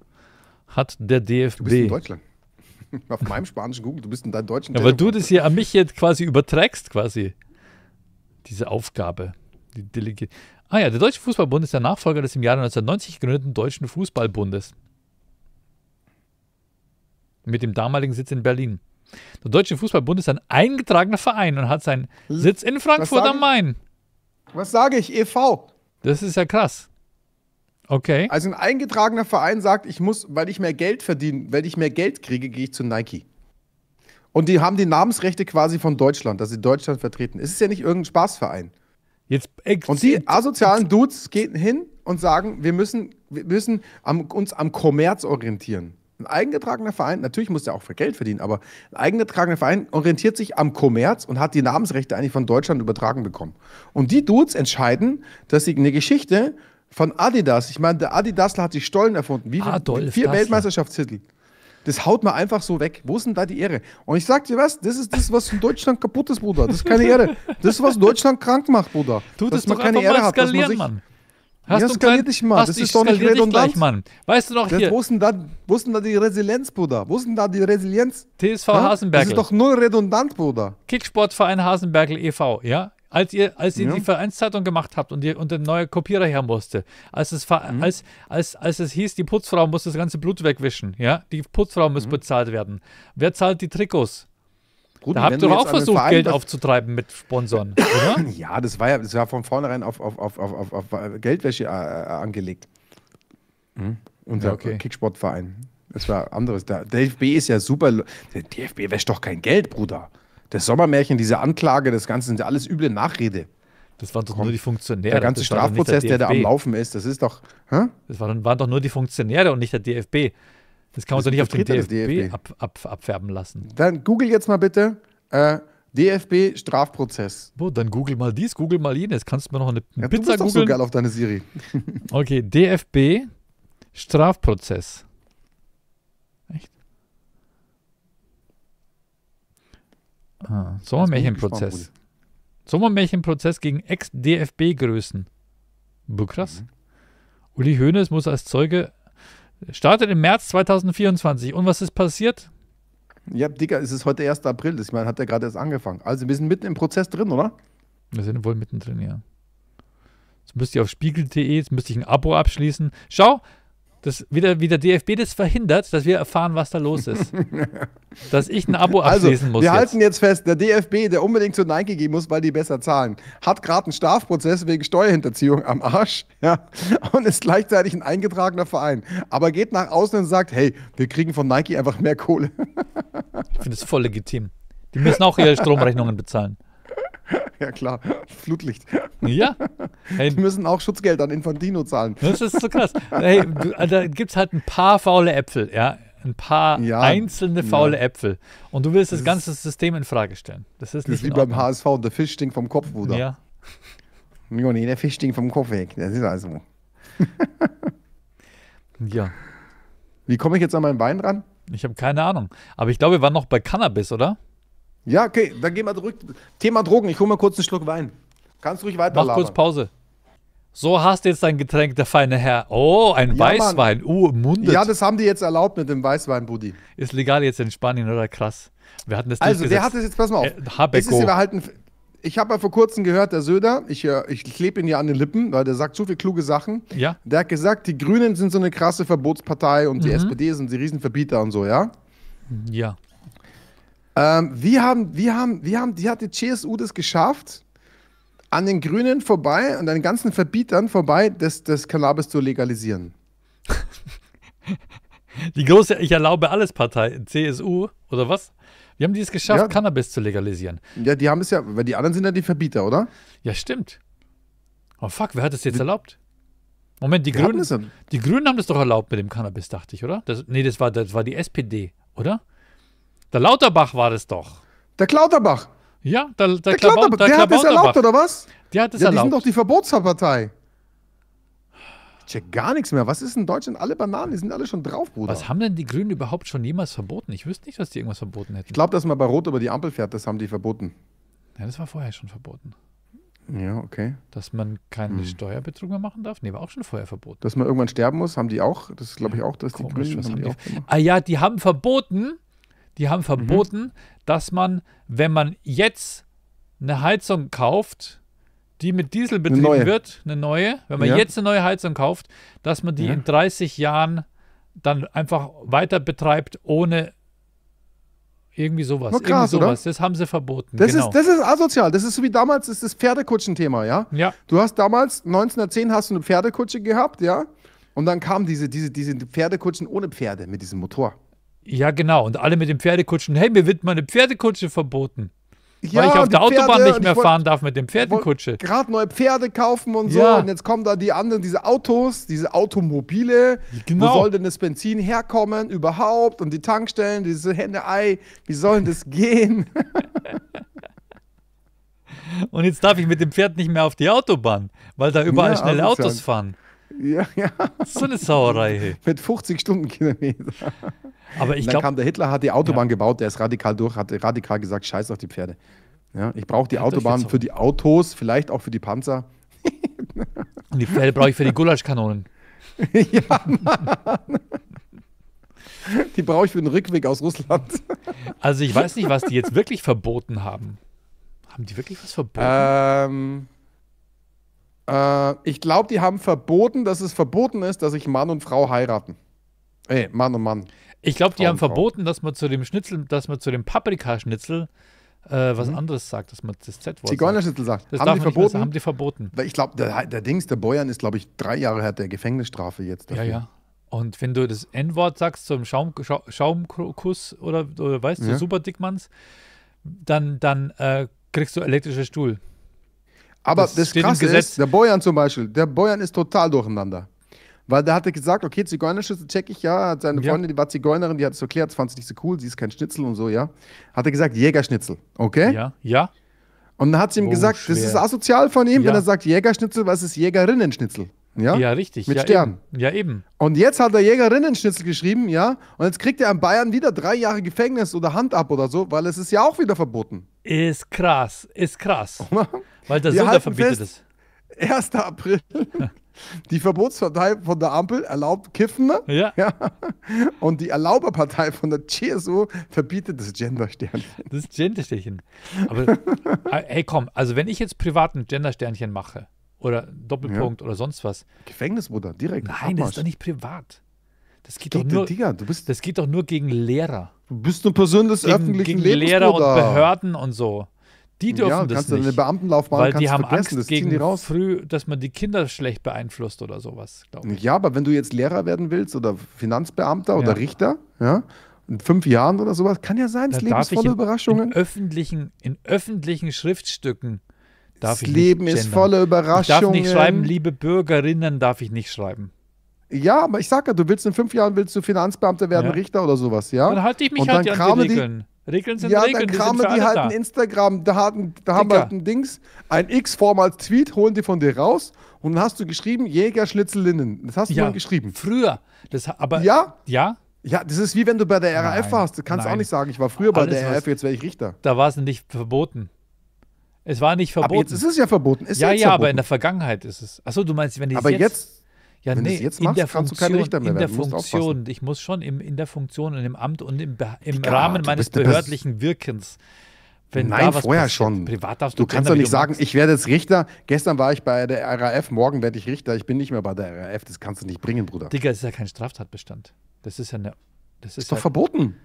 Hat der DFB. Du bist in Deutschland. auf meinem spanischen Google, du bist in deinem deutschen. Ja, Aber du das hier an mich jetzt quasi überträgst, quasi. Diese Aufgabe. Die Delegi ah ja, der Deutsche Fußballbund ist der Nachfolger des im Jahre 1990 gegründeten Deutschen Fußballbundes. Mit dem damaligen Sitz in Berlin. Der Deutsche Fußballbund ist ein eingetragener Verein und hat seinen Sitz in Frankfurt am Main. Was sage ich? EV. Das ist ja krass. Okay. Also ein eingetragener Verein sagt, ich muss, weil ich mehr Geld verdiene, weil ich mehr Geld kriege, gehe ich zu Nike. Und die haben die Namensrechte quasi von Deutschland, dass sie Deutschland vertreten. Es ist ja nicht irgendein Spaßverein. Jetzt und die asozialen Dudes gehen hin und sagen, wir müssen, wir müssen am, uns am Kommerz orientieren. Ein eingetragener Verein, natürlich muss der auch für Geld verdienen, aber ein eingetragener Verein orientiert sich am Kommerz und hat die Namensrechte eigentlich von Deutschland übertragen bekommen. Und die Dudes entscheiden, dass sie eine Geschichte von Adidas, ich meine, der Adidasler hat sich Stollen erfunden, wie Adolf vier Dassler. Weltmeisterschaftstitel. Das haut man einfach so weg. Wo ist denn da die Ehre? Und ich sag dir was, das ist das, was in Deutschland kaputt ist, Bruder. Das ist keine Ehre. Das ist, was Deutschland krank macht, Bruder. Tut dass es man doch keine Ehre hat, dass man sich, Mann. Hast ja, du skalier dich mal, das ist doch nicht redundant. Mann. Weißt du doch hier. Das, wo, ist denn da, wo ist denn da die Resilienz, Bruder? Wo ist denn da die Resilienz? TSV ha? Hasenberg. Das ist doch nur redundant, Bruder. Kicksportverein Hasenbergel e.V., ja? Als ihr, als ihr ja. die Vereinszeitung gemacht habt und, ihr, unter ein neuer Kopierer her musste, als es, mhm. als, als, als es hieß, die Putzfrau muss das ganze Blut wegwischen, ja, die Putzfrau muss mhm. bezahlt werden. Wer zahlt die Trikots? Gut, da habt ihr auch versucht, Verein, Geld aufzutreiben mit Sponsoren, oder? Ja, das war ja das war von vornherein auf, auf, auf, auf, auf Geldwäsche äh, äh, angelegt. Mhm. Unser ja, okay. Kicksportverein. Das war anderes. Der DFB ist ja super. Der DFB wäscht doch kein Geld, Bruder das Sommermärchen, diese Anklage, das Ganze sind ja alles üble Nachrede. Das waren doch Komm, nur die Funktionäre. Der ganze Strafprozess, der, der, da am Laufen ist, das ist doch. Hä? Das waren, waren doch nur die Funktionäre und nicht der DFB. Das kann man doch nicht auf den DFB, DFB. Ab, ab, abfärben lassen. Dann google jetzt mal bitte äh, DFB Strafprozess. dann google mal dies, google mal jenes. Kannst du mir noch eine, eine ja, Pizza du Das ist so geil auf deine Siri. okay, DFB Strafprozess. Ah, Sommermärchenprozess. Sommermärchenprozess gegen Ex-DFB-Größen. Krass. Mhm. Uli Hoeneß muss als Zeuge. Startet im März 2024. Und was ist passiert? Ja, Digga, es ist heute 1. April. Ich meine, hat er gerade erst angefangen. Also, wir sind mitten im Prozess drin, oder? Wir sind wohl mittendrin, ja. Jetzt müsst ihr auf spiegel.de, jetzt müsste ich ein Abo abschließen. Schau, das, wie, der, wie der DFB das verhindert, dass wir erfahren, was da los ist. dass ich ein Abo also, abschließen also, muss. Wir jetzt. halten jetzt fest, der DFB, der unbedingt zu Nike gehen muss, weil die besser zahlen, hat gerade einen Strafprozess wegen Steuerhinterziehung am Arsch ja, und ist gleichzeitig ein eingetragener Verein. Aber geht nach außen und sagt, hey, wir kriegen von Nike einfach mehr Kohle. ich finde das voll legitim. Die müssen auch ihre Stromrechnungen bezahlen. Ja, klar. Flutlicht. Ja. Hey. Die müssen auch Schutzgeld an Infantino zahlen. Das ist so krass. Hey, äh, da gibt es halt ein paar faule Äpfel, ja. Ein paar ja, einzelne faule ja. Äpfel. Und du willst das, das ganze System in Frage stellen. Das ist, das ist wie beim HSV, und der Fisch stinkt vom Kopf, Bruder. Ja. Joni, der Fisch stinkt vom Kopf weg. Das ist also. ja. Wie komme ich jetzt an meinen Wein ran? Ich habe keine Ahnung. Aber ich glaube, wir waren noch bei Cannabis, oder? Ja, okay, dann gehen wir zurück. Thema Drogen, ich hole mal kurz einen Schluck Wein. Kannst du ruhig weiter. Mach kurz Pause. So hast du jetzt dein Getränk, der feine Herr. Oh, ein ja, Weißwein. Mann. Uh, mundet. Ja, das haben die jetzt erlaubt mit dem Weißwein, Buddy. Ist legal jetzt in Spanien, oder? Krass. Wir hatten das Also, der hat das jetzt, pass mal auf. Äh, Habeco. Halt ein, ich habe ja vor kurzem gehört, der Söder, ich, äh, ich klebe ihn ja an den Lippen, weil der sagt so viele kluge Sachen. Ja. Der hat gesagt, die Grünen sind so eine krasse Verbotspartei und die mhm. SPD sind die Riesenverbieter und so, ja? Ja. Ähm, wie, haben, wie, haben, wie, haben, wie hat die CSU das geschafft, an den Grünen vorbei und an den ganzen Verbietern vorbei, das, das Cannabis zu legalisieren? Die große Ich erlaube alles Partei, CSU oder was? Wie haben die es geschafft, ja. Cannabis zu legalisieren? Ja, die haben es ja, weil die anderen sind ja die Verbieter, oder? Ja, stimmt. Oh fuck, wer hat es jetzt die, erlaubt? Moment, die Grünen, die Grünen haben das doch erlaubt mit dem Cannabis, dachte ich, oder? Das, nee, das war, das war die SPD, oder? Der Lauterbach war das doch. Der Klauterbach. Ja, der, der, der Klabau, Klauterbach. Der, der hat das erlaubt, oder was? Der hat das ja, erlaubt. Die sind doch die Verbotspartei. Ich check gar nichts mehr. Was ist in Deutschland? Alle Bananen, die sind alle schon drauf, Bruder. Was haben denn die Grünen überhaupt schon jemals verboten? Ich wüsste nicht, dass die irgendwas verboten hätten. Ich glaube, dass man bei Rot über die Ampel fährt, das haben die verboten. Ja, das war vorher schon verboten. Ja, okay. Dass man keine hm. Steuerbetrug mehr machen darf? Nee, war auch schon vorher verboten. Dass man irgendwann sterben muss, haben die auch. Das glaube ich, auch, dass Komisch, die Grünen was haben die auch Ah ja, die haben verboten, die haben verboten, mhm. dass man, wenn man jetzt eine Heizung kauft, die mit Diesel betrieben eine wird, eine neue, wenn man ja. jetzt eine neue Heizung kauft, dass man die ja. in 30 Jahren dann einfach weiter betreibt, ohne irgendwie sowas. krass, irgendwie sowas. Oder? Das haben sie verboten. Das, genau. ist, das ist asozial. Das ist so wie damals das ist das Pferdekutschenthema, ja? Ja. Du hast damals, 1910 hast du eine Pferdekutsche gehabt, ja? Und dann kamen diese, diese, diese Pferdekutschen ohne Pferde mit diesem Motor. Ja, genau. Und alle mit dem Pferdekutschen. Hey, mir wird meine Pferdekutsche verboten. Ja, weil ich auf der Pferde, Autobahn nicht mehr wollt, fahren darf mit dem Pferdekutsche. Gerade neue Pferde kaufen und so. Ja. Und jetzt kommen da die anderen, diese Autos, diese Automobile. Genau. Wo soll denn das Benzin herkommen überhaupt? Und die Tankstellen, diese Hände-Ei. Wie soll denn das gehen? und jetzt darf ich mit dem Pferd nicht mehr auf die Autobahn, weil da überall ja, schnelle also Autos fahren. Ja, ja. So eine Sauerei. Mit 50 Stundenkilometer. Aber ich glaube. kam der Hitler, hat die Autobahn ja. gebaut, der ist radikal durch, hat radikal gesagt: Scheiß auf die Pferde. Ja, ich brauche die Hört Autobahn für die Autos, vielleicht auch für die Panzer. Und die Pferde brauche ich für die Gulaschkanonen. ja, Mann. Die brauche ich für den Rückweg aus Russland. Also ich weiß nicht, was die jetzt wirklich verboten haben. Haben die wirklich was verboten? Ähm, äh, ich glaube, die haben verboten, dass es verboten ist, dass sich Mann und Frau heiraten. Ey, Mann und Mann. Ich glaube, die haben verboten, dass man zu dem Schnitzel, dass man zu dem Paprikaschnitzel äh, was mhm. anderes sagt, dass man das Z-Wort Zigeunerschnitzel sagt. Das haben die, verboten? haben die verboten. Ich glaube, der, der, Dings, der Bojan ist, glaube ich, drei Jahre hat der Gefängnisstrafe jetzt. Dafür. Ja, ja. Und wenn du das N-Wort sagst zum Schaum, Schaumkuss oder, oder weißt du, ja. Superdickmanns, dann, dann äh, kriegst du elektrischen Stuhl. Aber das, das Krasse ist, der Bojan zum Beispiel, der Bojan ist total durcheinander. Weil der hatte gesagt, okay, Zigeunerschnitzel check ich, ja, hat seine ja. Freundin, die war Zigeunerin, die hat es erklärt, fand es nicht so cool, sie ist kein Schnitzel und so, ja. Hat er gesagt, Jägerschnitzel, okay? Ja, ja. Und dann hat sie ihm oh, gesagt, schwer. das ist asozial von ihm, ja. wenn er sagt Jägerschnitzel, weil es ist Jägerinnenschnitzel? Ja, ja richtig. Mit ja, Stern. Eben. Ja, eben. Und jetzt hat er Jägerinnenschnitzel geschrieben, ja. Und jetzt kriegt er in Bayern wieder drei Jahre Gefängnis oder Hand ab oder so, weil es ist ja auch wieder verboten. Ist krass, ist krass. Weil der Sünder verbietet fest, es. 1. April. Die Verbotspartei von der Ampel erlaubt Kiffen. Ne? Ja. ja. Und die Erlauberpartei von der CSU verbietet das Gendersternchen. Das Gendersternchen. Aber äh, hey, komm, also wenn ich jetzt privat ein Gendersternchen mache oder Doppelpunkt ja. oder sonst was. Gefängnis, Bruder, direkt. Nein, Abmarsch. das ist doch nicht privat. Das geht, geht doch nur, Digga, du bist, das geht doch nur gegen Lehrer. Du bist eine Person des gegen, öffentlichen gegen Lebens. Lehrer oder? und Behörden und so. Die dürfen ja, das kannst nicht. Eine Beamtenlaufbahn weil die haben vergessen. Angst das gegen die raus. früh, dass man die Kinder schlecht beeinflusst oder sowas. Ich. Ja, aber wenn du jetzt Lehrer werden willst oder Finanzbeamter ja. oder Richter, ja, in fünf Jahren oder sowas, kann ja sein, es leben voller Überraschungen. In öffentlichen, in öffentlichen Schriftstücken darf das ich Leben nicht gendern. ist voller Überraschungen. Ich darf nicht schreiben, liebe Bürgerinnen darf ich nicht schreiben. Ja, aber ich sag ja, du willst in fünf Jahren willst du Finanzbeamter werden, ja. Richter oder sowas, ja? Dann halte ich mich und halt dann an die Regeln. Die, Regeln sind ja, Regeln. Ja, dann kramen die, die halt da. ein Instagram, da, da haben wir halt ein Dings, ein X-Form als Tweet, holen die von dir raus und dann hast du geschrieben, Jäger Schlitzelinnen. Das hast du ja, geschrieben. Früher. Das, aber, ja? Ja? Ja, das ist wie wenn du bei der RAF nein, warst. Du kannst nein. auch nicht sagen, ich war früher Alles bei der RAF, jetzt wäre ich Richter. Da war es nicht verboten. Es war nicht verboten. Aber jetzt ist es ja verboten. Ist ja, ja, verboten. aber in der Vergangenheit ist es. Achso, du meinst, wenn ich aber jetzt, jetzt ja, Wenn nee, du jetzt machst, in der Funktion, kannst du kein Richter mehr in der werden. Funktion, ich muss schon im, in der Funktion und im Amt und im, im Egal, Rahmen meines behördlichen Wirkens. Wenn Nein, vorher passiert. schon. Privat darfst du, du kannst doch nicht sagen, ich werde jetzt Richter. Gestern war ich bei der RAF, morgen werde ich Richter. Ich bin nicht mehr bei der RAF. Das kannst du nicht bringen, Bruder. Digga, das ist ja kein Straftatbestand. Das ist ja eine. Das ist, ist ja, doch verboten.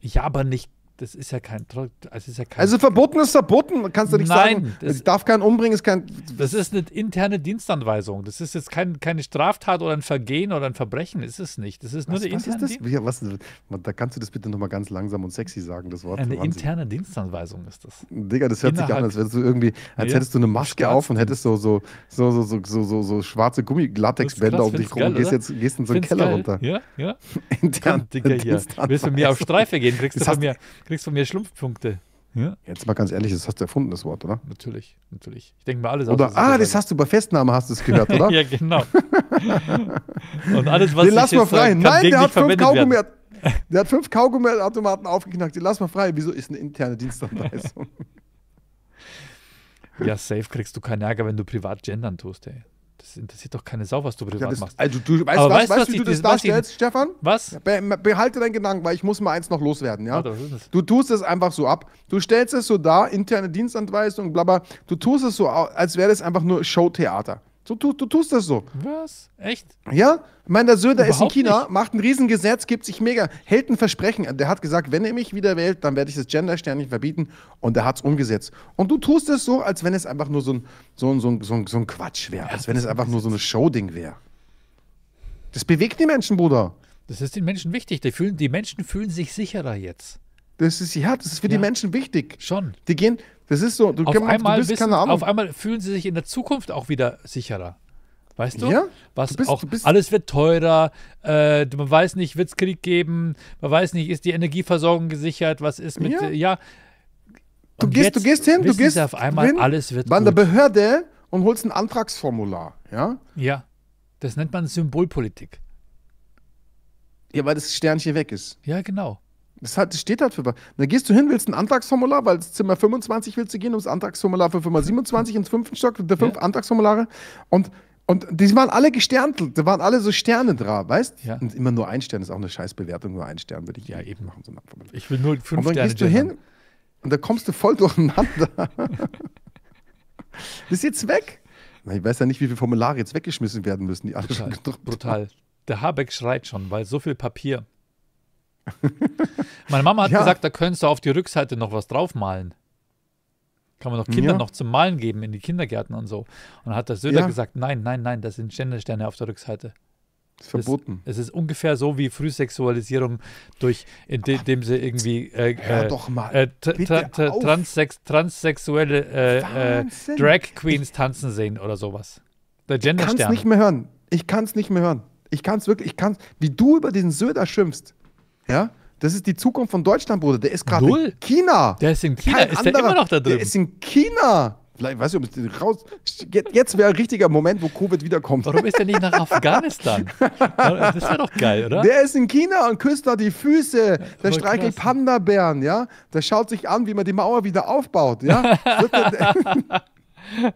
Ja, aber nicht das ist ja kein Also, ist ja kein also verboten ist verboten, kannst du nicht Nein, sagen. Das, darf keinen umbringen, ist kein. Das ist eine interne Dienstanweisung. Das ist jetzt kein, keine Straftat oder ein Vergehen oder ein Verbrechen. Ist es nicht. Das ist nur was, eine was interne ist das? da kannst du das bitte nochmal ganz langsam und sexy sagen, das Wort. Eine Wahnsinn. interne Dienstanweisung ist das. Digga, das hört Innerhalb sich an, als hättest du irgendwie, als ja, hättest du eine Maske auf und hättest so, so, so, so, so, so, so, so schwarze Gummilatexbänder um dich rum und gehst jetzt gehst in so einen Keller geil. runter. Ja, ja. interne Komm, Digga, hier. Willst du mir auf Streife gehen, kriegst das du von mir kriegst von mir Schlumpfpunkte. Ja? Jetzt mal ganz ehrlich, das hast du erfunden, das Wort, oder? Natürlich, natürlich. Ich denke mal alles Oder, aus, ah, das, hast du bei Festnahme hast du es gehört, oder? ja, genau. Und alles, was Den lass mal äh, frei. Kann, Nein, der hat, fünf Kaugummi, der hat fünf Kaugummi-Automaten aufgeknackt. Den lass mal frei. Wieso ist eine interne Dienstanweisung? ja, safe kriegst du keinen Ärger, wenn du privat gendern tust, ey. Das interessiert doch keine Sau, was du privat ja, das, machst. Also du weißt, was, weißt, weißt, was wie du das darstellst, Stefan? Was? Be behalte deinen Gedanken, weil ich muss mal eins noch loswerden, ja? Warte, du tust es einfach so ab. Du stellst es so dar, interne Dienstanweisung, bla bla. Du tust es so, als wäre das einfach nur Showtheater. So, du, du tust das so. Was? Echt? Ja? Mein der Überhaupt ist in China, nicht. macht ein Riesengesetz, gibt sich mega, hält ein Versprechen. Der hat gesagt, wenn er mich wieder wählt, dann werde ich das Gendersternchen verbieten und der hat es umgesetzt. Und du tust es so, als wenn es einfach nur so ein, so ein, so ein, so ein, so ein Quatsch wäre, ja, als wenn es einfach nur so ein Showding wäre. Das bewegt die Menschen, Bruder. Das ist den Menschen wichtig. Die, fühlen, die Menschen fühlen sich sicherer jetzt. Das ist, ja, das ist für ja. die Menschen wichtig. Schon. Die gehen, das ist so, du, auf, man, einmal bist, wissen, auf einmal fühlen sie sich in der Zukunft auch wieder sicherer. Weißt du? Ja, Was du bist, auch, du alles wird teurer, äh, man weiß nicht, wird es Krieg geben, man weiß nicht, ist die Energieversorgung gesichert, was ist mit, ja. Äh, ja. Du, gehst, du gehst hin, du gehst auf einmal, hin, alles wird bei gut. der Behörde und holst ein Antragsformular, ja? Ja, das nennt man Symbolpolitik. Ja, weil das Sternchen weg ist. Ja, genau. Das, hat, das steht halt für was. Dann gehst du hin, willst ein Antragsformular, weil das Zimmer 25 willst du gehen, um das Antragsformular für Firma 27 ins fünften Stock, der fünf ja. Antragsformulare. Und, und die waren alle gesterntelt, da waren alle so Sterne drauf, weißt ja. Und immer nur ein Stern ist auch eine Scheißbewertung, nur ein Stern würde ich ja eben machen. So ich will nur fünf Sterne. Und dann Sterne gehst du hin haben. und da kommst du voll durcheinander. ist jetzt weg. Ich weiß ja nicht, wie viele Formulare jetzt weggeschmissen werden müssen, die alle brutal, schon gedruckt Brutal. Der Habeck schreit schon, weil so viel Papier meine Mama hat ja. gesagt, da könntest du auf die Rückseite noch was draufmalen. Kann man doch Kindern ja. noch zum Malen geben in die Kindergärten und so. Und dann hat der Söder ja. gesagt, nein, nein, nein, das sind Gendersterne auf der Rückseite. Ist verboten. Es, es, ist ungefähr so wie Frühsexualisierung, durch, indem sie irgendwie äh, äh, äh, transsexuelle Drag Queens tanzen sehen oder sowas. Der Genderstern. Ich kann es nicht mehr hören. Ich kann es nicht mehr hören. Ich kann es wirklich, ich kann wie du über diesen Söder schimpfst, ja? Das ist die Zukunft von Deutschland, Bruder. Der ist gerade in China. Der ist in China. Kein ist anderer, der immer noch da drin? Der ist in China. Vielleicht, weiß ich, ob es raus. Jetzt wäre ein richtiger Moment, wo Covid wiederkommt. Warum ist der nicht nach Afghanistan? Das wäre doch geil, oder? Der ist in China und küsst da die Füße. Der streichelt Panda-Bären, ja? Der schaut sich an, wie man die Mauer wieder aufbaut, ja?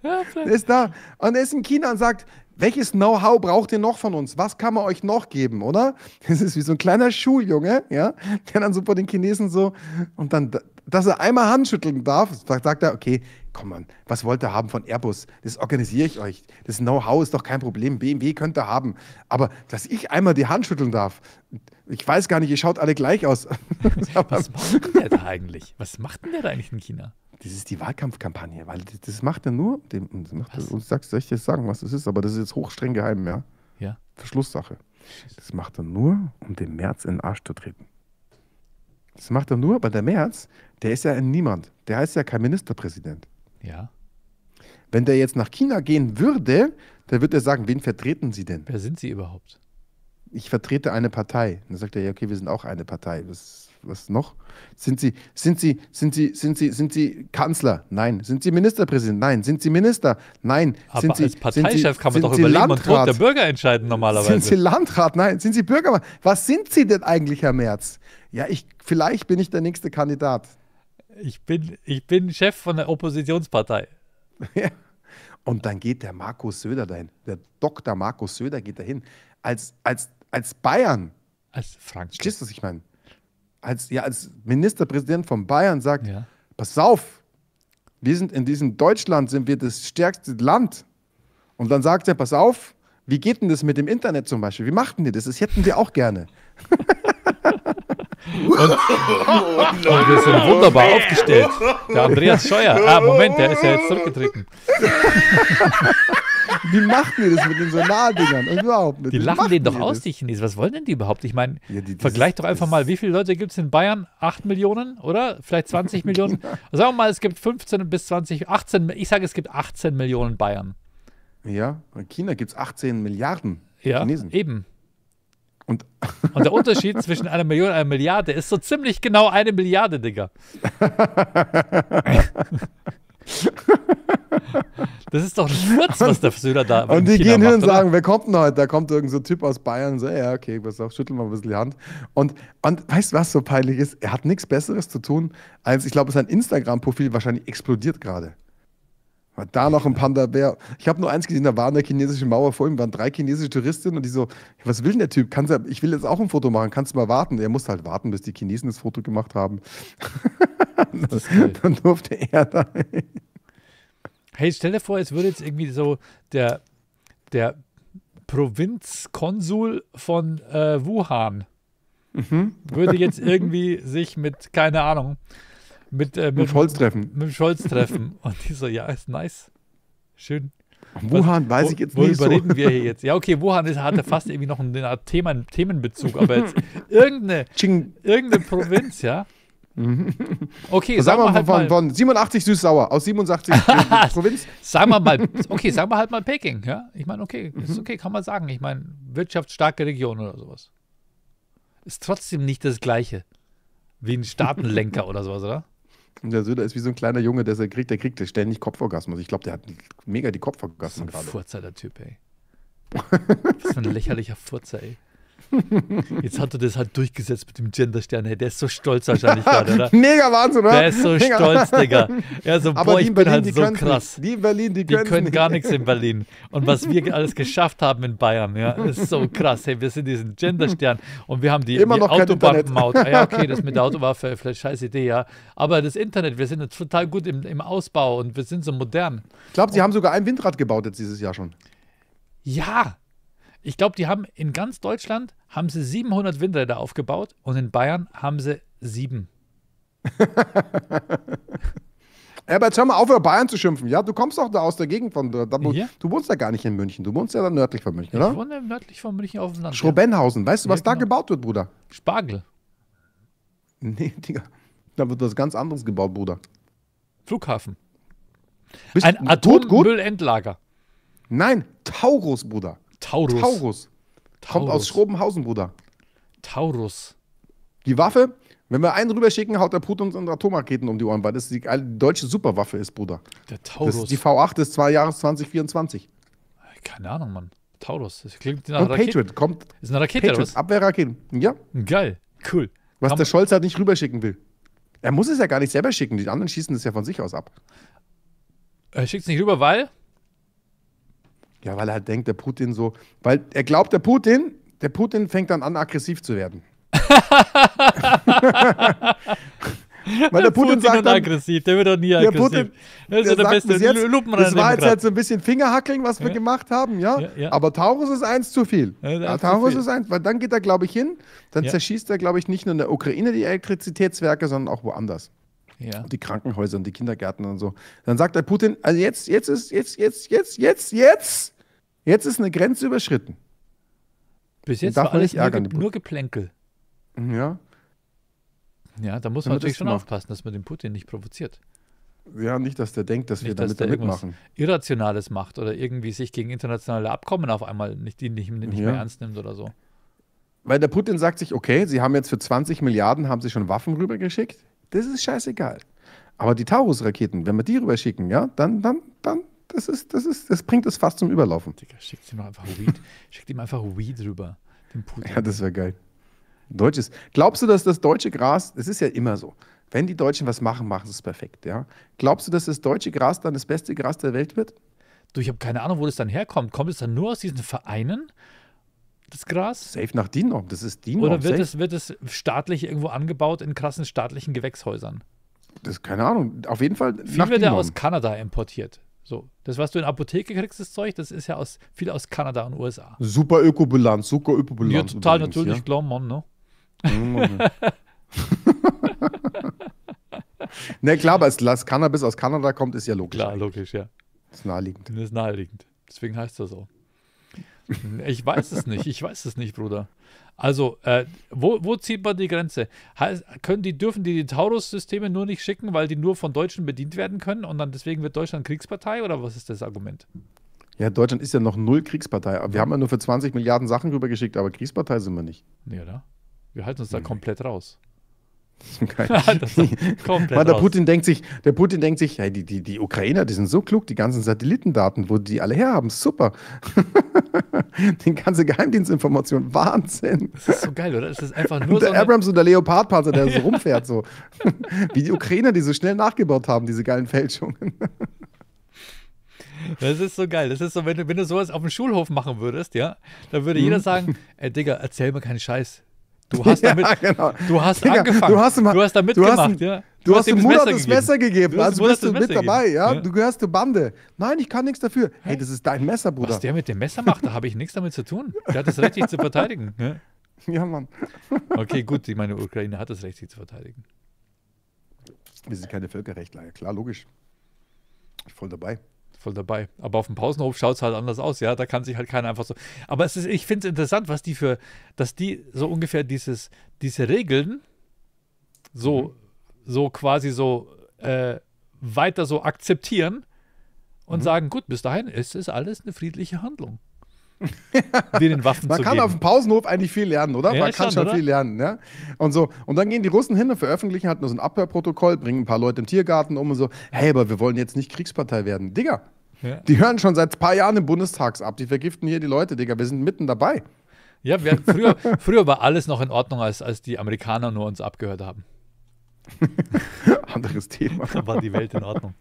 der ist da. Und er ist in China und sagt: welches Know-how braucht ihr noch von uns? Was kann man euch noch geben, oder? Das ist wie so ein kleiner Schuljunge, ja, der dann so vor den Chinesen so und dann, dass er einmal handschütteln darf, sagt er, okay, komm man, was wollt ihr haben von Airbus? Das organisiere ich euch. Das Know-how ist doch kein Problem. BMW könnt ihr haben. Aber dass ich einmal die Hand schütteln darf, ich weiß gar nicht, ihr schaut alle gleich aus. was macht denn der da eigentlich? Was macht denn der da eigentlich in China? Das ist die Wahlkampfkampagne, weil das macht er nur, dem, macht er, und sagst, soll ich jetzt sagen, was das ist, aber das ist jetzt hochstreng geheim, ja? Ja. Verschlusssache. Das macht er nur, um dem März in den Arsch zu treten. Das macht er nur, aber der März, der ist ja ein Niemand. Der heißt ja kein Ministerpräsident. Ja. Wenn der jetzt nach China gehen würde, dann würde er sagen, wen vertreten Sie denn? Wer sind Sie überhaupt? Ich vertrete eine Partei. Und dann sagt er, ja, okay, wir sind auch eine Partei. Was, was noch? Sind Sie, sind Sie, sind Sie, sind Sie, sind Sie Kanzler? Nein. Sind Sie Ministerpräsident? Nein. Sind Sie Minister? Nein. Aber sind Sie, als Parteichef kann man doch über Leben und Tod der Bürger entscheiden normalerweise. Sind Sie Landrat? Nein. Sind Sie Bürgermeister? Was sind Sie denn eigentlich, Herr Merz? Ja, ich, vielleicht bin ich der nächste Kandidat. Ich bin, ich bin Chef von der Oppositionspartei. Ja. Und dann geht der Markus Söder dahin. Der Dr. Markus Söder geht dahin. Als, als, als Bayern. Als Frank. Verstehst du, was ich meine? Als, ja, als Ministerpräsident von Bayern sagt: ja. Pass auf, wir sind in diesem Deutschland sind wir das stärkste Land. Und dann sagt er: Pass auf, wie geht denn das mit dem Internet zum Beispiel? Wie machten die das? Das hätten wir auch gerne. Und, und wir sind wunderbar oh, aufgestellt. Der Andreas Scheuer. Ah, Moment, der ist ja jetzt zurückgetreten. Wie macht ihr das mit den Sonaldingern? Überhaupt nicht. Die lachen den doch aus, das? die Chinesen. Was wollen denn die überhaupt? Ich meine, ja, vergleicht doch einfach mal, wie viele Leute gibt es in Bayern? 8 Millionen oder vielleicht 20 Millionen? Sagen wir mal, es gibt 15 bis 20, 18, ich sage, es gibt 18 Millionen Bayern. Ja, in China gibt es 18 Milliarden ja, Chinesen. Eben. Und, und der Unterschied zwischen einer Million und einer Milliarde ist so ziemlich genau eine Milliarde, Digga. Das ist doch Lutz, was der Söder da Und die China gehen hin und sagen, oder? wer kommt denn heute? Da kommt irgend so ein Typ aus Bayern und so, ja, okay, pass auf, schüttel mal ein bisschen die Hand. Und, und weißt du, was so peinlich ist? Er hat nichts Besseres zu tun, als, ich glaube, sein Instagram-Profil wahrscheinlich explodiert gerade. War da noch ein Panda-Bär? Ich habe nur eins gesehen, da war an der chinesischen Mauer vor ihm, waren drei chinesische Touristinnen und die so, was will denn der Typ? Kannst er, ich will jetzt auch ein Foto machen, kannst du mal warten? Er musste halt warten, bis die Chinesen das Foto gemacht haben. dann durfte er da. Hey, stell dir vor, es würde jetzt irgendwie so der, der Provinzkonsul von äh, Wuhan mhm. würde jetzt irgendwie sich mit, keine Ahnung, mit, äh, mit, mit Scholz-Treffen. Mit Scholz-Treffen. Und die so, ja, ist nice. Schön. Wuhan Was, weiß ich jetzt wo nicht. Worüber so. reden wir hier jetzt? Ja, okay, Wuhan ist, hatte fast irgendwie noch einen, einen Themenbezug, aber jetzt irgendeine, Ching. irgendeine Provinz, ja. Okay, sagen, sagen wir halt von, mal von 87 süß-sauer aus 87 Provinz. Sagen wir mal, okay, sagen wir halt mal Peking, ja. Ich meine, okay, ist mhm. okay, kann man sagen. Ich meine, wirtschaftsstarke Region oder sowas. Ist trotzdem nicht das Gleiche wie ein Staatenlenker oder sowas, oder? Und der Söder ist wie so ein kleiner Junge, der kriegt, der kriegt ständig Kopforgasmus. Ich glaube, der hat mega die Kopforgasmen gerade. Furzer, der Typ, ey. Was für ein lächerlicher Furzer, ey. Jetzt hat er das halt durchgesetzt mit dem Genderstern. Hey, der ist so stolz wahrscheinlich gerade, oder? Mega Wahnsinn, oder? Der ist so Mega. stolz, Digga. Ja, so, Aber boah, ich Berlin, bin halt so krass. Nicht. Die Berlin, die, die können nicht. gar nichts in Berlin. Und was wir alles geschafft haben in Bayern, ja, ist so krass. Hey, wir sind diesen Genderstern und wir haben die, Immer die Autobahnmaut. ja, okay, das mit der Autowaffe, vielleicht scheiß Idee, ja. Aber das Internet, wir sind total gut im, im Ausbau und wir sind so modern. Ich glaube, sie haben sogar ein Windrad gebaut jetzt dieses Jahr schon. Ja, ich glaube, die haben in ganz Deutschland haben sie 700 Windräder aufgebaut und in Bayern haben sie sieben. Ja, aber jetzt hör mal auf, über Bayern zu schimpfen. Ja, du kommst doch da aus der Gegend von. Da, wo, ja. Du wohnst ja gar nicht in München. Du wohnst ja dann nördlich von München, ich oder? Ich wohne nördlich von München auf dem Land. Schrobenhausen. Ja. Weißt du, was da genau. gebaut wird, Bruder? Spargel. Nee, Digga. Da wird was ganz anderes gebaut, Bruder. Flughafen. Bist Ein Atommüllendlager. Nein, Taurus, Bruder. Taurus. Taurus. Kommt aus Schrobenhausen, Bruder. Taurus. Die Waffe, wenn wir einen rüberschicken, haut der Putin unsere Atomraketen um die Ohren, weil das die, deutsche Superwaffe ist, Bruder. Der Taurus. Das ist die V8 des zwei Jahres 2024. Keine Ahnung, Mann. Taurus. Das klingt nach Und Raketen. Patriot kommt. Ist eine Rakete Patriot, oder was? Abwehrraketen. Ja. Geil. Cool. Was Kam der Scholz halt nicht rüberschicken will. Er muss es ja gar nicht selber schicken. Die anderen schießen es ja von sich aus ab. Er schickt es nicht rüber, weil ja, weil er halt denkt, der Putin so, weil er glaubt, der Putin, der Putin fängt dann an, aggressiv zu werden. Weil der Putin, Putin sagt dann, aggressiv, der wird doch nie aggressiv. Putin, das ist der, der beste jetzt, Das war jetzt halt so ein bisschen Fingerhackeln, was wir ja. gemacht haben, ja? Ja, ja? Aber Taurus ist eins zu viel. Ja, Taurus ist eins, weil dann geht er, glaube ich, hin, dann zerschießt er, glaube ich, nicht nur in der Ukraine die Elektrizitätswerke, sondern auch woanders ja. die Krankenhäuser und die Kindergärten und so. Dann sagt der Putin, also jetzt, jetzt ist, jetzt, jetzt, jetzt, jetzt, jetzt, jetzt ist eine Grenze überschritten. Bis jetzt darf war alles nur, ge nur, Geplänkel. Ja. Ja, da muss man natürlich schon macht. aufpassen, dass man den Putin nicht provoziert. Ja, nicht, dass der denkt, dass nicht, wir damit dass da mitmachen. Irrationales macht oder irgendwie sich gegen internationale Abkommen auf einmal nicht, die nicht, nicht ja. mehr ernst nimmt oder so. Weil der Putin sagt sich, okay, sie haben jetzt für 20 Milliarden haben sie schon Waffen rübergeschickt. Das ist scheißegal. Aber die Taurus-Raketen, wenn wir die rüberschicken, ja, dann, dann, dann, das ist, das ist, das bringt es fast zum Überlaufen. Digga, schickt ihm einfach Weed, schickt ihm einfach Weed rüber, den Putin. Ja, das wäre geil. Deutsches. Glaubst du, dass das deutsche Gras, es ist ja immer so, wenn die Deutschen was machen, machen sie es perfekt, ja? Glaubst du, dass das deutsche Gras dann das beste Gras der Welt wird? Du, ich habe keine Ahnung, wo das dann herkommt. Kommt es dann nur aus diesen Vereinen? das Gras? Safe nach DIN norm das ist DIN norm Oder wird es, wird es staatlich irgendwo angebaut in krassen staatlichen Gewächshäusern? Das keine Ahnung. Auf jeden Fall. Viel wird ja aus Kanada importiert. So, das, was du in der Apotheke kriegst, das Zeug, das ist ja aus, viel aus Kanada und USA. Super Ökobilanz, super Ökobilanz. Ja, total übrigens, natürlich, ja. klar, ne? ne? ne, klar, aber das Cannabis aus Kanada kommt, ist ja logisch. Klar, eigentlich. logisch, ja. Das Ist naheliegend. Das ist naheliegend. Deswegen heißt das so. Ich weiß es nicht, ich weiß es nicht, Bruder. Also, äh, wo, wo, zieht man die Grenze? Heißt, können die, dürfen die die Taurus-Systeme nur nicht schicken, weil die nur von Deutschen bedient werden können und dann deswegen wird Deutschland Kriegspartei oder was ist das Argument? Ja, Deutschland ist ja noch null Kriegspartei. Wir haben ja nur für 20 Milliarden Sachen rübergeschickt, aber Kriegspartei sind wir nicht. Nee, oder? Wir halten uns da mhm. komplett raus. Weil der Putin denkt sich, der Putin denkt sich, hey, die, die, die Ukrainer, die sind so klug, die ganzen Satellitendaten, wo die alle herhaben, super. die ganze Geheimdienstinformation, Wahnsinn. Das ist so geil, oder? Das ist einfach nur der so Abrams und der Leopard-Panzer, der so rumfährt, so. Wie die Ukrainer, die so schnell nachgebaut haben, diese geilen Fälschungen. Das ist so geil. Das ist so, wenn du, wenn du sowas auf dem Schulhof machen würdest, ja, dann würde jeder mhm. sagen, ey Digga, erzähl mir keinen Scheiß. Du hast damit, ja, genau. du hast Digga, angefangen. Du hast, mal, du hast damit du hast gemacht, ein, ja. Du, du hast, dem Mutter das Messer gegeben, also Murat bist du mit dabei, ja? ja? Du gehörst zur Bande. Nein, ich kann nichts dafür. Hey, das ist dein Messer, Bruder. Was der mit dem Messer macht, da habe ich nichts damit zu tun. Der hat das Recht, sich zu verteidigen. Ja? ja, Mann. Okay, gut, ich meine, Ukraine hat das Recht, sich zu verteidigen. Wir sind keine Völkerrechtler, klar, logisch. Voll dabei voll dabei. Aber auf dem Pausenhof schaut es halt anders aus, ja. Da kann sich halt keiner einfach so. Aber es ist, ich finde es interessant, was die für, dass die so ungefähr dieses, diese Regeln so, mhm. so quasi so äh, weiter so akzeptieren und mhm. sagen, gut, bis dahin ist es alles eine friedliche Handlung. den Waffen Man kann geben. auf dem Pausenhof eigentlich viel lernen, oder? Ja, Man kann schon, schon viel lernen, ja? Und so. Und dann gehen die Russen hin und veröffentlichen halt nur so ein Abhörprotokoll, bringen ein paar Leute im Tiergarten um und so, hey, aber wir wollen jetzt nicht Kriegspartei werden. Digga, ja. Die hören schon seit ein paar Jahren im ab. Die vergiften hier die Leute, Digga. Wir sind mitten dabei. Ja, wir früher, früher war alles noch in Ordnung, als, als die Amerikaner nur uns abgehört haben. Anderes Thema. Da war die Welt in Ordnung.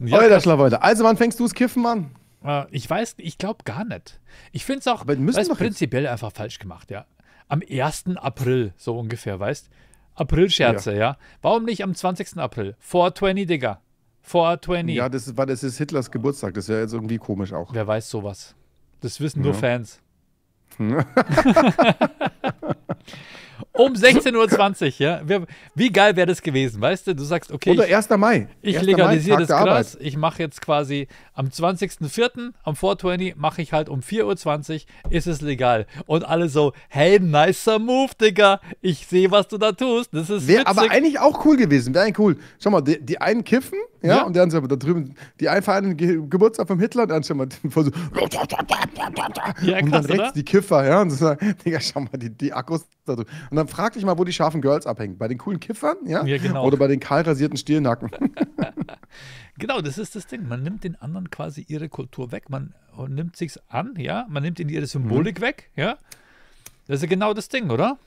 Ja, Alter, Schlawalter. Also, wann fängst du das Kiffen an? Äh, ich weiß, ich glaube gar nicht. Ich finde es auch weißt, prinzipiell jetzt. einfach falsch gemacht, ja. Am 1. April, so ungefähr, weißt April-Scherze, ja. ja. Warum nicht am 20. April? 420, Digga. 420. Ja, das ist, das ist Hitlers Geburtstag. Das wäre jetzt irgendwie komisch auch. Wer weiß sowas? Das wissen ja. nur Fans. Ja. Hm. um 16.20 Uhr, ja. Wie geil wäre das gewesen, weißt du? Du sagst, okay. Oder 1. Mai. Ich 1. legalisiere Mai, das Gras. Arbeit. Ich mache jetzt quasi am 20.04., am 420, mache ich halt um 4.20 Uhr, ist es legal. Und alle so, hey, nicer Move, Digga. Ich sehe, was du da tust. Das ist Wäre aber eigentlich auch cool gewesen. Wäre eigentlich cool. Schau mal, die, die einen kiffen, ja, ja. und dann sind wir da drüben, die einen feiern Geburtstag vom Hitler und dann schon mal voll so. Ja, krass, dann rechts oder? die Kiffer, ja, und so sagen, Digga, schau mal, die, die Akkus da drüben. Und dann dann frag dich mal, wo die scharfen Girls abhängen. Bei den coolen Kiffern, ja? ja genau. Oder bei den kahl rasierten Stielnacken. genau, das ist das Ding. Man nimmt den anderen quasi ihre Kultur weg. Man äh, nimmt sich's an, ja? Man nimmt ihnen ihre Symbolik mhm. weg, ja? Das ist genau das Ding, oder?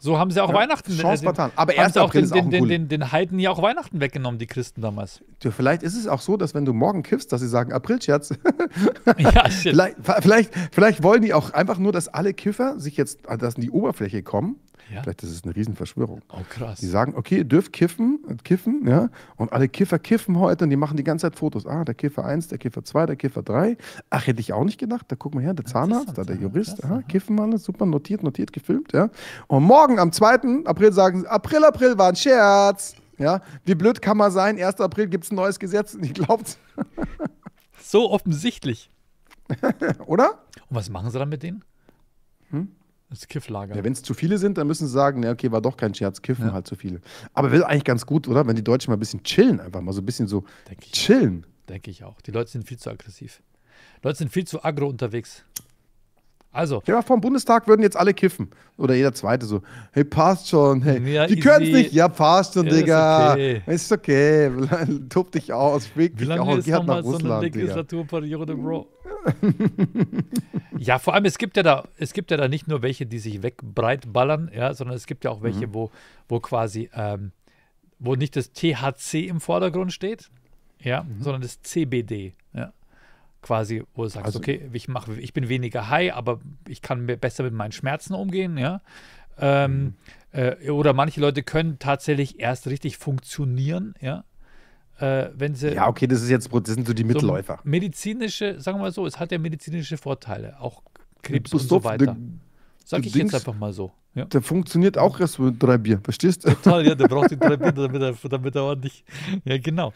So haben sie auch ja, Weihnachten. weggenommen. Äh, also, Aber erst auch den, den, den, den, den Heiden ja auch Weihnachten weggenommen, die Christen damals. Du, vielleicht ist es auch so, dass wenn du morgen kiffst, dass sie sagen, Aprilscherz. ja, vielleicht, vielleicht, vielleicht wollen die auch einfach nur, dass alle Kiffer sich jetzt, also dass in die Oberfläche kommen ja? Vielleicht ist es eine Riesenverschwörung. Oh, krass. Die sagen, okay, ihr dürft kiffen, kiffen, ja, und alle Kiffer kiffen heute und die machen die ganze Zeit Fotos. Ah, der Kiffer 1, der Kiffer 2, der Kiffer 3. Ach, hätte ich auch nicht gedacht. Da guck mal her, der Zahnarzt, da der Jurist, krass, aha, kiffen alle, super, notiert, notiert, gefilmt, ja. Und morgen am 2. April sagen sie, April, April war ein Scherz. Ja, wie blöd kann man sein? 1. April gibt es ein neues Gesetz. Ich glaub's. so offensichtlich. Oder? Und was machen sie dann mit denen? Hm? Das Kifflager. Ja, wenn es zu viele sind, dann müssen sie sagen, na, okay, war doch kein Scherz, kiffen ja. halt zu viele. Aber will eigentlich ganz gut, oder? Wenn die Deutschen mal ein bisschen chillen, einfach mal so ein bisschen so Denk chillen. Denke ich auch. Die Leute sind viel zu aggressiv. Die Leute sind viel zu agro unterwegs. Also. Ja, vom Bundestag würden jetzt alle kiffen. Oder jeder Zweite so. Hey, passt schon. Hey, ja, die können es nicht. Ja, passt schon, ja, Digga. Okay. Ist okay. Tob dich aus. Wie lange dich aus. ist Geh halt nach so Russland, so eine Legislaturperiode, Bro? ja, vor allem, es gibt ja da, es gibt ja da nicht nur welche, die sich wegbreitballern, ja, sondern es gibt ja auch welche, mhm. wo, wo quasi, ähm, wo nicht das THC im Vordergrund steht, ja, mhm. sondern das CBD, ja. Quasi, wo du sagst, also, okay, ich, mach, ich bin weniger high, aber ich kann besser mit meinen Schmerzen umgehen, ja. Ähm, mhm. äh, oder manche Leute können tatsächlich erst richtig funktionieren, ja, äh, wenn sie, ja, okay, das ist jetzt das sind so die Mitläufer. So medizinische, sagen wir mal so, es hat ja medizinische Vorteile, auch Krebs und so weiter. Sag ich jetzt einfach mal so. Ja. Der funktioniert auch erst mit drei Bier, verstehst du? Total, ja, der braucht die drei Bier, damit er, damit er ordentlich. Ja, genau.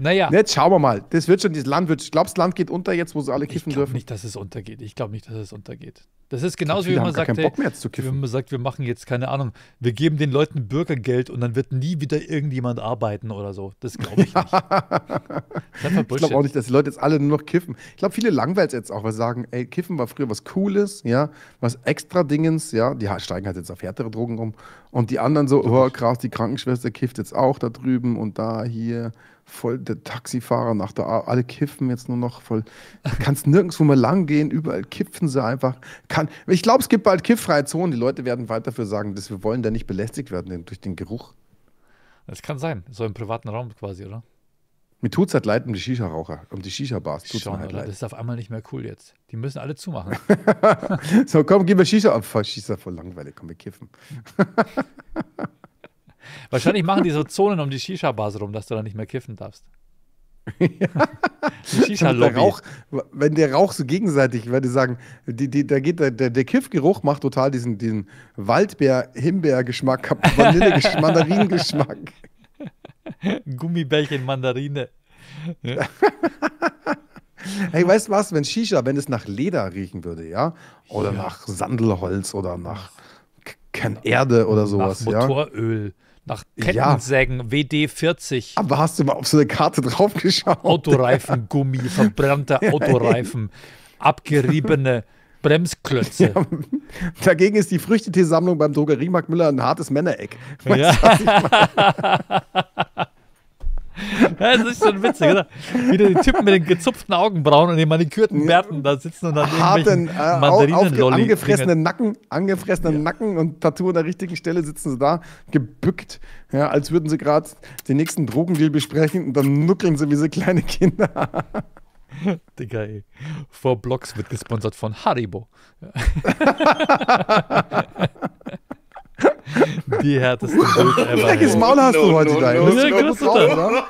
Naja. Jetzt schauen wir mal. Das wird schon, dieses Land wird. Ich glaube, das Land geht unter jetzt, wo sie alle kiffen ich dürfen. Ich glaube nicht, dass es untergeht. Ich glaube nicht, dass es untergeht. Das ist genauso, wie man, sagt, hey, wie man sagt, wir machen jetzt, keine Ahnung, wir geben den Leuten Bürgergeld und dann wird nie wieder irgendjemand arbeiten oder so. Das glaube ich nicht. ich glaube auch nicht, dass die Leute jetzt alle nur noch kiffen. Ich glaube, viele langweilt jetzt auch, weil sie sagen, ey, kiffen war früher was Cooles, ja, was extra Dingens, ja, die steigen halt jetzt auf härtere Drogen um. Und die anderen so, oh krass, die Krankenschwester kifft jetzt auch da drüben und da hier voll der Taxifahrer nach der A alle kiffen jetzt nur noch voll. Du kannst nirgendwo mehr lang gehen, überall kiffen sie einfach. Kann, ich glaube, es gibt bald kifffreie Zonen. Die Leute werden weiter dafür sagen, dass wir wollen da nicht belästigt werden durch den Geruch. Das kann sein. So im privaten Raum quasi, oder? Mir tut es halt leid um die Shisha-Raucher, um die Shisha-Bars. Tut's mir halt leid. Das ist auf einmal nicht mehr cool jetzt. Die müssen alle zumachen. so, komm, gib mir Shisha ab. Shisha voll langweilig, komm, wir kiffen. Wahrscheinlich machen die so Zonen um die Shisha-Bars rum, dass du da nicht mehr kiffen darfst. Shisha-Lobby. wenn der Rauch so gegenseitig, ich würde sagen, die, die, da geht der, der, Kiffgeruch macht total diesen, diesen Waldbeer-Himbeer-Geschmack, Vanille-Geschmack, Mandarin-Geschmack. Gummibärchen, Mandarine. Hey, weißt du was, wenn Shisha, wenn es nach Leder riechen würde, ja? Oder ja. nach Sandelholz oder nach K Erde oder sowas. Nach Motoröl, ja? nach Kettensägen, ja. WD-40. Aber hast du mal auf so eine Karte draufgeschaut? Autoreifen, Gummi, verbrannte Autoreifen, abgeriebene Bremsklötze. Ja, dagegen ist die Früchteteesammlung beim Drogeriemarkt Müller ein hartes Männereck. ja. das ist schon witzig, oder? Wieder die Typen mit den gezupften Augenbrauen und den manikürten Bärten da sitzen und dann Harten, äh, auf, angefressenen Nacken, angefressenen ja. Nacken und Tattoo an der richtigen Stelle sitzen sie da, gebückt, ja, als würden sie gerade den nächsten Drogendeal besprechen und dann nuckeln sie wie so kleine Kinder. Digga, ey. Four Blocks wird gesponsert von Haribo. Die härteste Bild ever. Welches Maul hast du heute da? No, no, no, no,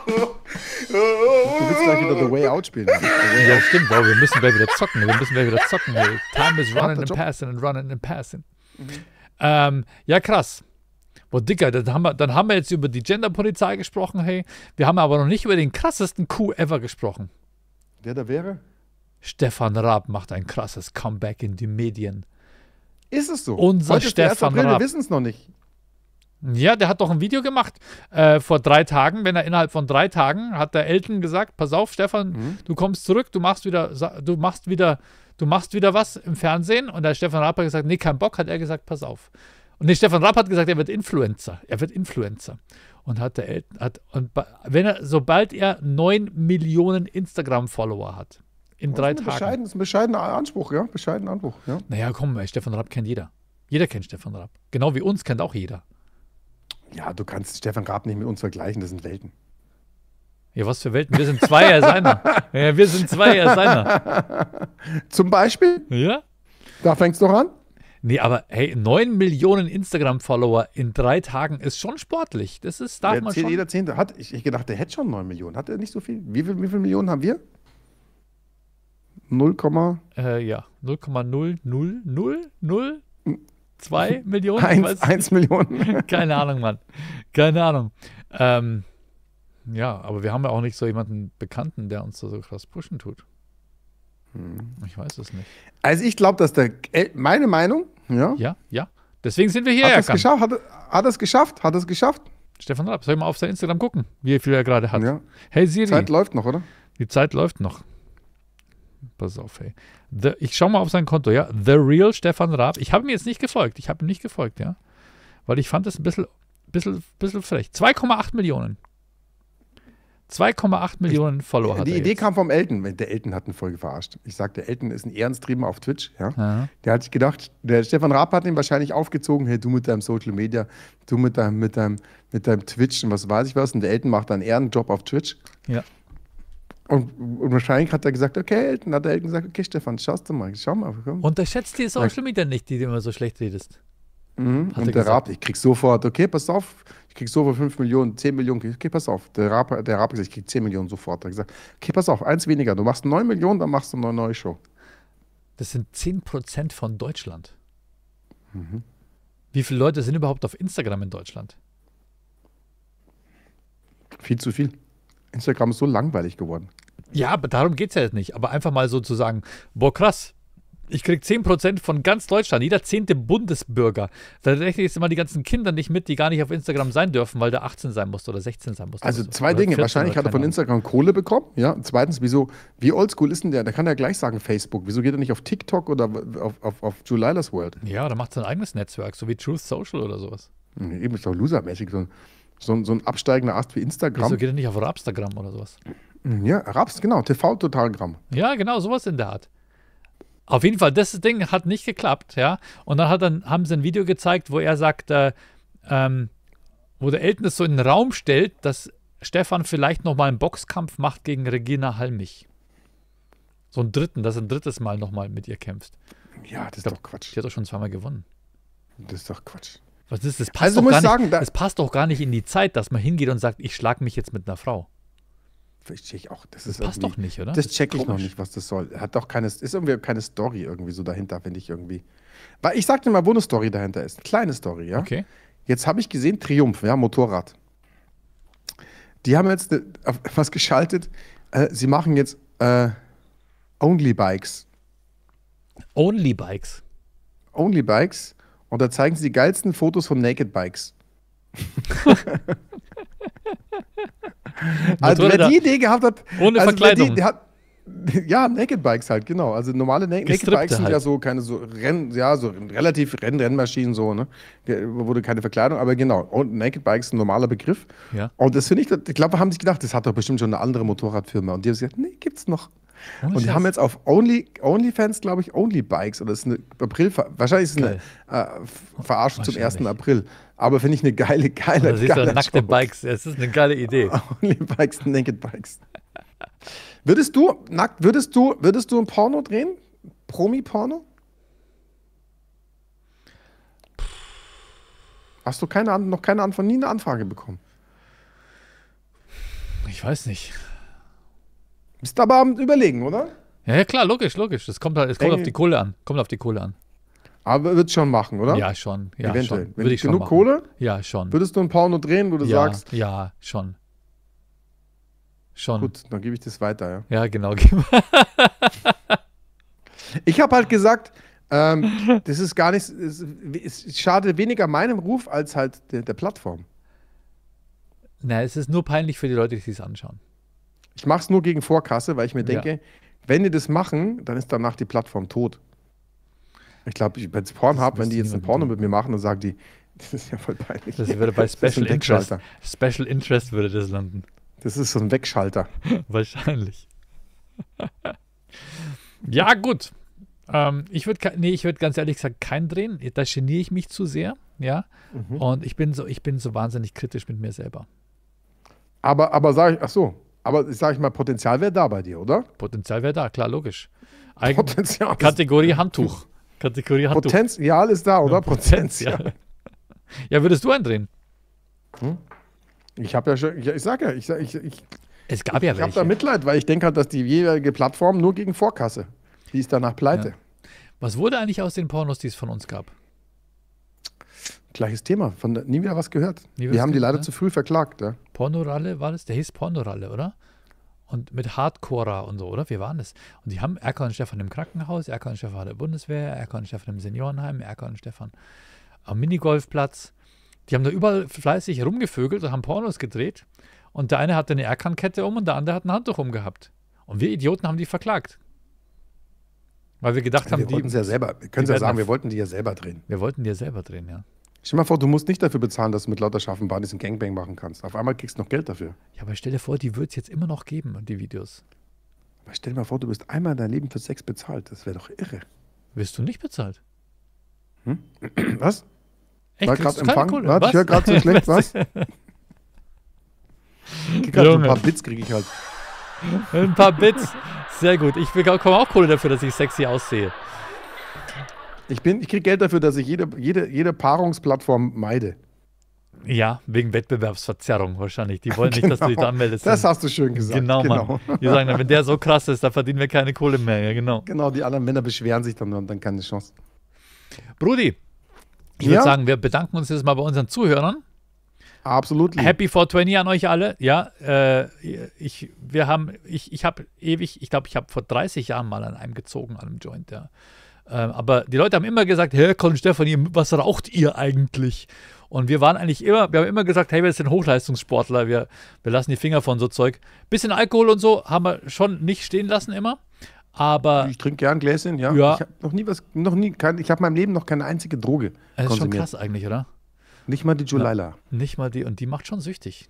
Du willst gleich wieder The Way Out spielen. Ja, stimmt, wow, wir müssen gleich wieder zocken. Wir müssen gleich wieder zocken. Hey. Time is running and passing and running and passing. Mhm. Ähm, ja, krass. Boah, Dicker, dann haben, wir, dann haben wir jetzt über die Genderpolizei gesprochen, hey. Wir haben aber noch nicht über den krassesten Coup ever gesprochen. Der da wäre? Stefan Raab macht ein krasses Comeback in die Medien. Ist es so? Unser Heute Stefan Raab. Wir wissen es noch nicht. Ja, der hat doch ein Video gemacht äh, vor drei Tagen. Wenn er innerhalb von drei Tagen hat der Elton gesagt: Pass auf, Stefan, mhm. du kommst zurück, du machst wieder, du machst wieder, du machst wieder was im Fernsehen. Und der Stefan Raab hat gesagt: Nee, kein Bock, hat er gesagt, pass auf. Und nee, Stefan Raab hat gesagt, er wird Influencer. Er wird Influencer und hat der Eltern, hat, und wenn er, sobald er 9 Millionen Instagram-Follower hat, in drei Tagen. Bescheiden, ist ein bescheidener Anspruch, ja? Bescheidener Anspruch, ja. Naja, komm, Stefan Rapp kennt jeder. Jeder kennt Stefan Rapp. Genau wie uns kennt auch jeder. Ja, du kannst Stefan Raab nicht mit uns vergleichen, das sind Welten. Ja, was für Welten? Wir sind Zweier seiner. Ja, wir sind Zweier seiner. Zum Beispiel? Ja. Da fängst du noch an? Nee, aber hey, 9 Millionen Instagram-Follower in drei Tagen ist schon sportlich. Das ist, darf der man schon. Jeder Zehnte hat, ich, ich gedacht, der hätte schon 9 Millionen. Hat er nicht so viel? Wie, wie viele Millionen haben wir? 0, äh, ja, 0,0002 hm. Millionen? 1, 1 Millionen. Keine Ahnung, Mann. Keine Ahnung. Ähm, ja, aber wir haben ja auch nicht so jemanden Bekannten, der uns da so krass pushen tut. Hm. Ich weiß es nicht. Also ich glaube, dass der, meine Meinung, ja. Ja, ja. Deswegen sind wir hier. Hat er es geschafft? Hat, hat es geschafft? Hat es geschafft? Stefan Rapp, soll ich mal auf sein Instagram gucken, wie viel er gerade hat? Ja. Hey Siri. Die Zeit läuft noch, oder? Die Zeit läuft noch. Pass auf, hey. The, ich schau mal auf sein Konto, ja. The Real Stefan Raab. Ich habe ihm jetzt nicht gefolgt. Ich habe ihm nicht gefolgt, ja. Weil ich fand das ein bisschen, bisschen, bisschen frech. 2,8 Millionen. 2,8 Millionen Follower hat Die Idee jetzt. kam vom Elton. Der Elton hat ihn voll verarscht. Ich sagte, der Elton ist ein Ehrenstreamer auf Twitch. ja. Der hat sich gedacht, der Stefan Raab hat ihn wahrscheinlich aufgezogen. Hey, du mit deinem Social Media, du mit deinem, mit deinem, mit deinem Twitch und was weiß ich was. Und der Elton macht einen Ehrenjob auf Twitch. Ja. Und, und, wahrscheinlich hat er gesagt, okay, Elton, hat der Elton gesagt, okay, Stefan, schaust du mal, schau mal. Komm. Unterschätzt die Social Media nicht, die du immer so schlecht redest. Mhm. Und der gesagt. Raab, ich krieg sofort, okay, pass auf, ich krieg sofort 5 Millionen, 10 Millionen, okay, pass auf. Der Raab, der Raab gesagt, ich krieg 10 Millionen sofort. Er hat gesagt, okay, pass auf, eins weniger, du machst 9 Millionen, dann machst du eine neue Show. Das sind 10% von Deutschland. Mhm. Wie viele Leute sind überhaupt auf Instagram in Deutschland? Viel zu viel. Instagram ist so langweilig geworden. Ja, aber darum geht es ja jetzt nicht. Aber einfach mal so zu sagen, boah krass, ich kriege 10% von ganz Deutschland, jeder zehnte Bundesbürger. Da rechne ich jetzt immer die ganzen Kinder nicht mit, die gar nicht auf Instagram sein dürfen, weil der 18 sein musste oder 16 sein musste. Also so. zwei oder Dinge. Wahrscheinlich hat er von Instagram Ahnung. Kohle bekommen. Ja. Zweitens, wieso, wie oldschool ist denn der? Da kann er gleich sagen Facebook. Wieso geht er nicht auf TikTok oder auf, auf, auf Julilas World? Ja, oder macht sein eigenes Netzwerk, so wie Truth Social oder sowas. eben ist doch losermäßig. So ein, so, ein, so ein absteigender Ast wie Instagram. Wieso geht er nicht auf Rapstagram oder sowas? Ja, Raps, genau. TV-Totalgramm. Ja, genau, sowas in der Art. Auf jeden Fall, das Ding hat nicht geklappt, ja. Und dann, dann haben sie ein Video gezeigt, wo er sagt, äh, ähm, wo der Elton es so in den Raum stellt, dass Stefan vielleicht nochmal einen Boxkampf macht gegen Regina Halmich. So einen dritten, dass er ein drittes Mal nochmal mit ihr kämpft. Ja, das ist glaub, doch Quatsch. Die hat doch schon zweimal gewonnen. Das ist doch Quatsch. Was ist das? Passt also, doch muss gar sagen, da das passt doch gar nicht in die Zeit, dass man hingeht und sagt, ich schlage mich jetzt mit einer Frau verstehe ich auch. Das, das passt doch nicht, oder? Das checke ich noch nicht, was das soll. Hat doch keine, ist irgendwie keine Story irgendwie so dahinter, finde ich irgendwie. Weil ich sag dir mal, wo eine Story dahinter ist. Eine kleine Story, ja. Okay. Jetzt habe ich gesehen Triumph, ja, Motorrad. Die haben jetzt ne, was geschaltet. Äh, sie machen jetzt äh, Only Bikes. Only Bikes. Only Bikes. Und da zeigen sie die geilsten Fotos von Naked Bikes. also wer die Idee gehabt hat, ohne also Verkleidung. Die, hat, ja, Naked Bikes halt, genau. Also normale Na Naked Bikes sind ja halt. so keine so Renn, ja, so relativ Renn Rennmaschinen so, ne? Wurde keine Verkleidung, aber genau. Und Naked Bikes ein normaler Begriff. Ja. Und das finde ich, ich glaube, haben sich gedacht, das hat doch bestimmt schon eine andere Motorradfirma. Und die haben gesagt, nee, gibt's noch. Ohne und die haben jetzt auf Only, OnlyFans, glaube ich, Only Bikes. Oder ist eine April, wahrscheinlich ist es eine äh, Verarschung zum 1. April. Aber finde ich eine geile, geile, Idee. Da also, geile. nackte Joke. Bikes, Das ist eine geile Idee. Only Bikes, Naked Bikes. würdest du, nackt, würdest du, würdest du ein Porno drehen? Promi-Porno? Hast du keine, noch keine Antwort, nie eine Anfrage bekommen? Ich weiß nicht. Bist aber am Überlegen, oder? Ja, ja klar, logisch, logisch. Es kommt, halt, kommt auf die Kohle an. Kommt auf die Kohle an. Aber wird schon machen, oder? Ja, schon. Ja, Eventuell. Schon. Würde ich genug schon Kohle? Ja, schon. Würdest du ein Porno drehen, wo du ja, sagst? Ja, schon. Schon. Gut, dann gebe ich das weiter, ja. Ja, genau. ich habe halt gesagt, ähm, das ist gar nichts. es, schadet weniger meinem Ruf als halt der, der Plattform. Na, es ist nur peinlich für die Leute, die es anschauen. Ich mache es nur gegen Vorkasse, weil ich mir denke, ja. wenn die das machen, dann ist danach die Plattform tot. Ich glaube, wenn bei Pornhub, wenn die jetzt ein Porno mit mir machen, dann sagen die, das ist ja voll peinlich. Das würde bei Special Interest, Special Interest würde das landen. Das ist so ein Wegschalter. Wahrscheinlich. ja, gut. Ähm, ich würde nee, ich ganz ehrlich gesagt keinen drehen. Da geniere ich mich zu sehr, ja. Mhm. Und ich bin so, ich bin so wahnsinnig kritisch mit mir selber. Aber, aber sage ich, ach so, aber sage ich mal, Potenzial wäre da bei dir, oder? Potenzial wäre da, klar, logisch. Eigen Potenzial. Kategorie Handtuch. Kategorie Handtuch. Potenzial ist da, oder? Ja, Potenzial. Ja, würdest du andrehen? Hm? Ich habe ja schon, ich, ich sage ja, ich, ich, ich, es gab ja ich, ich habe da Mitleid, weil ich denke halt, dass die jeweilige Plattform nur gegen Vorkasse. Die ist danach pleite. Ja. Was wurde eigentlich aus den Pornos, die es von uns gab? Gleiches Thema. Von nie wieder was gehört. Wir haben gehört, die leider ja? Ne? zu früh verklagt. Ja. Pornoralle war das? Der hieß Pornoralle, oder? und mit Hardcorer und so, oder? Wir waren es. Und die haben Erka und Stefan im Krankenhaus, Erka und Stefan der Bundeswehr, Erka und Stefan im Seniorenheim, Erka und Stefan am Minigolfplatz. Die haben da überall fleißig rumgevögelt und haben Pornos gedreht. Und der eine hatte eine Erkan-Kette um und der andere hat ein Handtuch umgehabt. Und wir Idioten haben die verklagt. Weil wir gedacht wir haben, die. Wir wollten es ja selber, wir können es ja sagen, wir wollten die ja selber drehen. Wir wollten die ja selber drehen, ja. Stell dir mal vor, du musst nicht dafür bezahlen, dass du mit lauter scharfen Bodies ein Gangbang machen kannst. Auf einmal kriegst du noch Geld dafür. Ja, aber stell dir vor, die wird es jetzt immer noch geben, die Videos. Aber stell dir mal vor, du bist einmal in deinem Leben für Sex bezahlt. Das wäre doch irre. Wirst du nicht bezahlt? Hm? Was? Echt? War gerade Empfang? Kohle? Was? Ich höre gerade so schlecht, was? ich so ein paar Bits kriege ich halt. Ein paar Bits. Sehr gut. Ich bekomme auch Kohle dafür, dass ich sexy aussehe. Ich, ich kriege Geld dafür, dass ich jede, jede, jede Paarungsplattform meide. Ja, wegen Wettbewerbsverzerrung wahrscheinlich. Die wollen genau. nicht, dass du dich da genau. anmeldest. Das hast du schön gesagt. Genau, genau. Mann. Die sagen dann, wenn der so krass ist, dann verdienen wir keine Kohle mehr. Ja, genau. Genau, die anderen Männer beschweren sich dann und dann keine Chance. Brudi, ich ja? würde sagen, wir bedanken uns jetzt mal bei unseren Zuhörern. Absolut. Happy 420 an euch alle. Ja, äh, ich, wir haben, ich, ich habe ewig, ich glaube, ich habe vor 30 Jahren mal an einem gezogen, an einem Joint, ja. Ähm, aber die Leute haben immer gesagt, Herr Con Stefanie, was raucht ihr eigentlich? Und wir waren eigentlich immer, wir haben immer gesagt, hey, wir sind Hochleistungssportler, wir, wir lassen die Finger von so Zeug. Bisschen Alkohol und so haben wir schon nicht stehen lassen immer. Aber ich trinke gern Gläschen, ja. ja. Ich habe noch nie was, noch nie, kein, ich habe meinem Leben noch keine einzige Droge das konsumiert. ist schon krass eigentlich, oder? Nicht mal die Julila. nicht mal die, und die macht schon süchtig.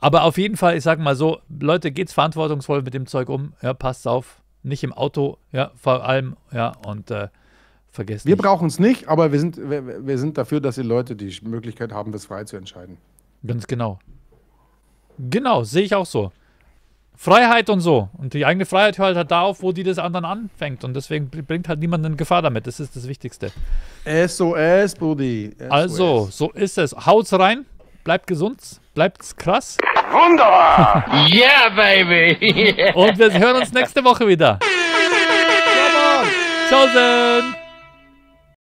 Aber auf jeden Fall, ich sage mal so, Leute, geht's verantwortungsvoll mit dem Zeug um. Ja, passt auf nicht im Auto, ja, vor allem, ja, und äh, vergesst. Wir brauchen es nicht, aber wir sind, wir, wir, sind dafür, dass die Leute die Möglichkeit haben, das frei zu entscheiden. Ganz genau. Genau, sehe ich auch so. Freiheit und so. Und die eigene Freiheit hört halt da auf, wo die des anderen anfängt. Und deswegen bringt halt niemand in Gefahr damit. Das ist das Wichtigste. SOS, Brudi. Also, so ist es. Haut's rein, bleibt gesund. Bleibt's krass. Wunderbar! yeah, baby! Yeah. Und wir hören uns nächste Woche wieder. Ciao, Ciao.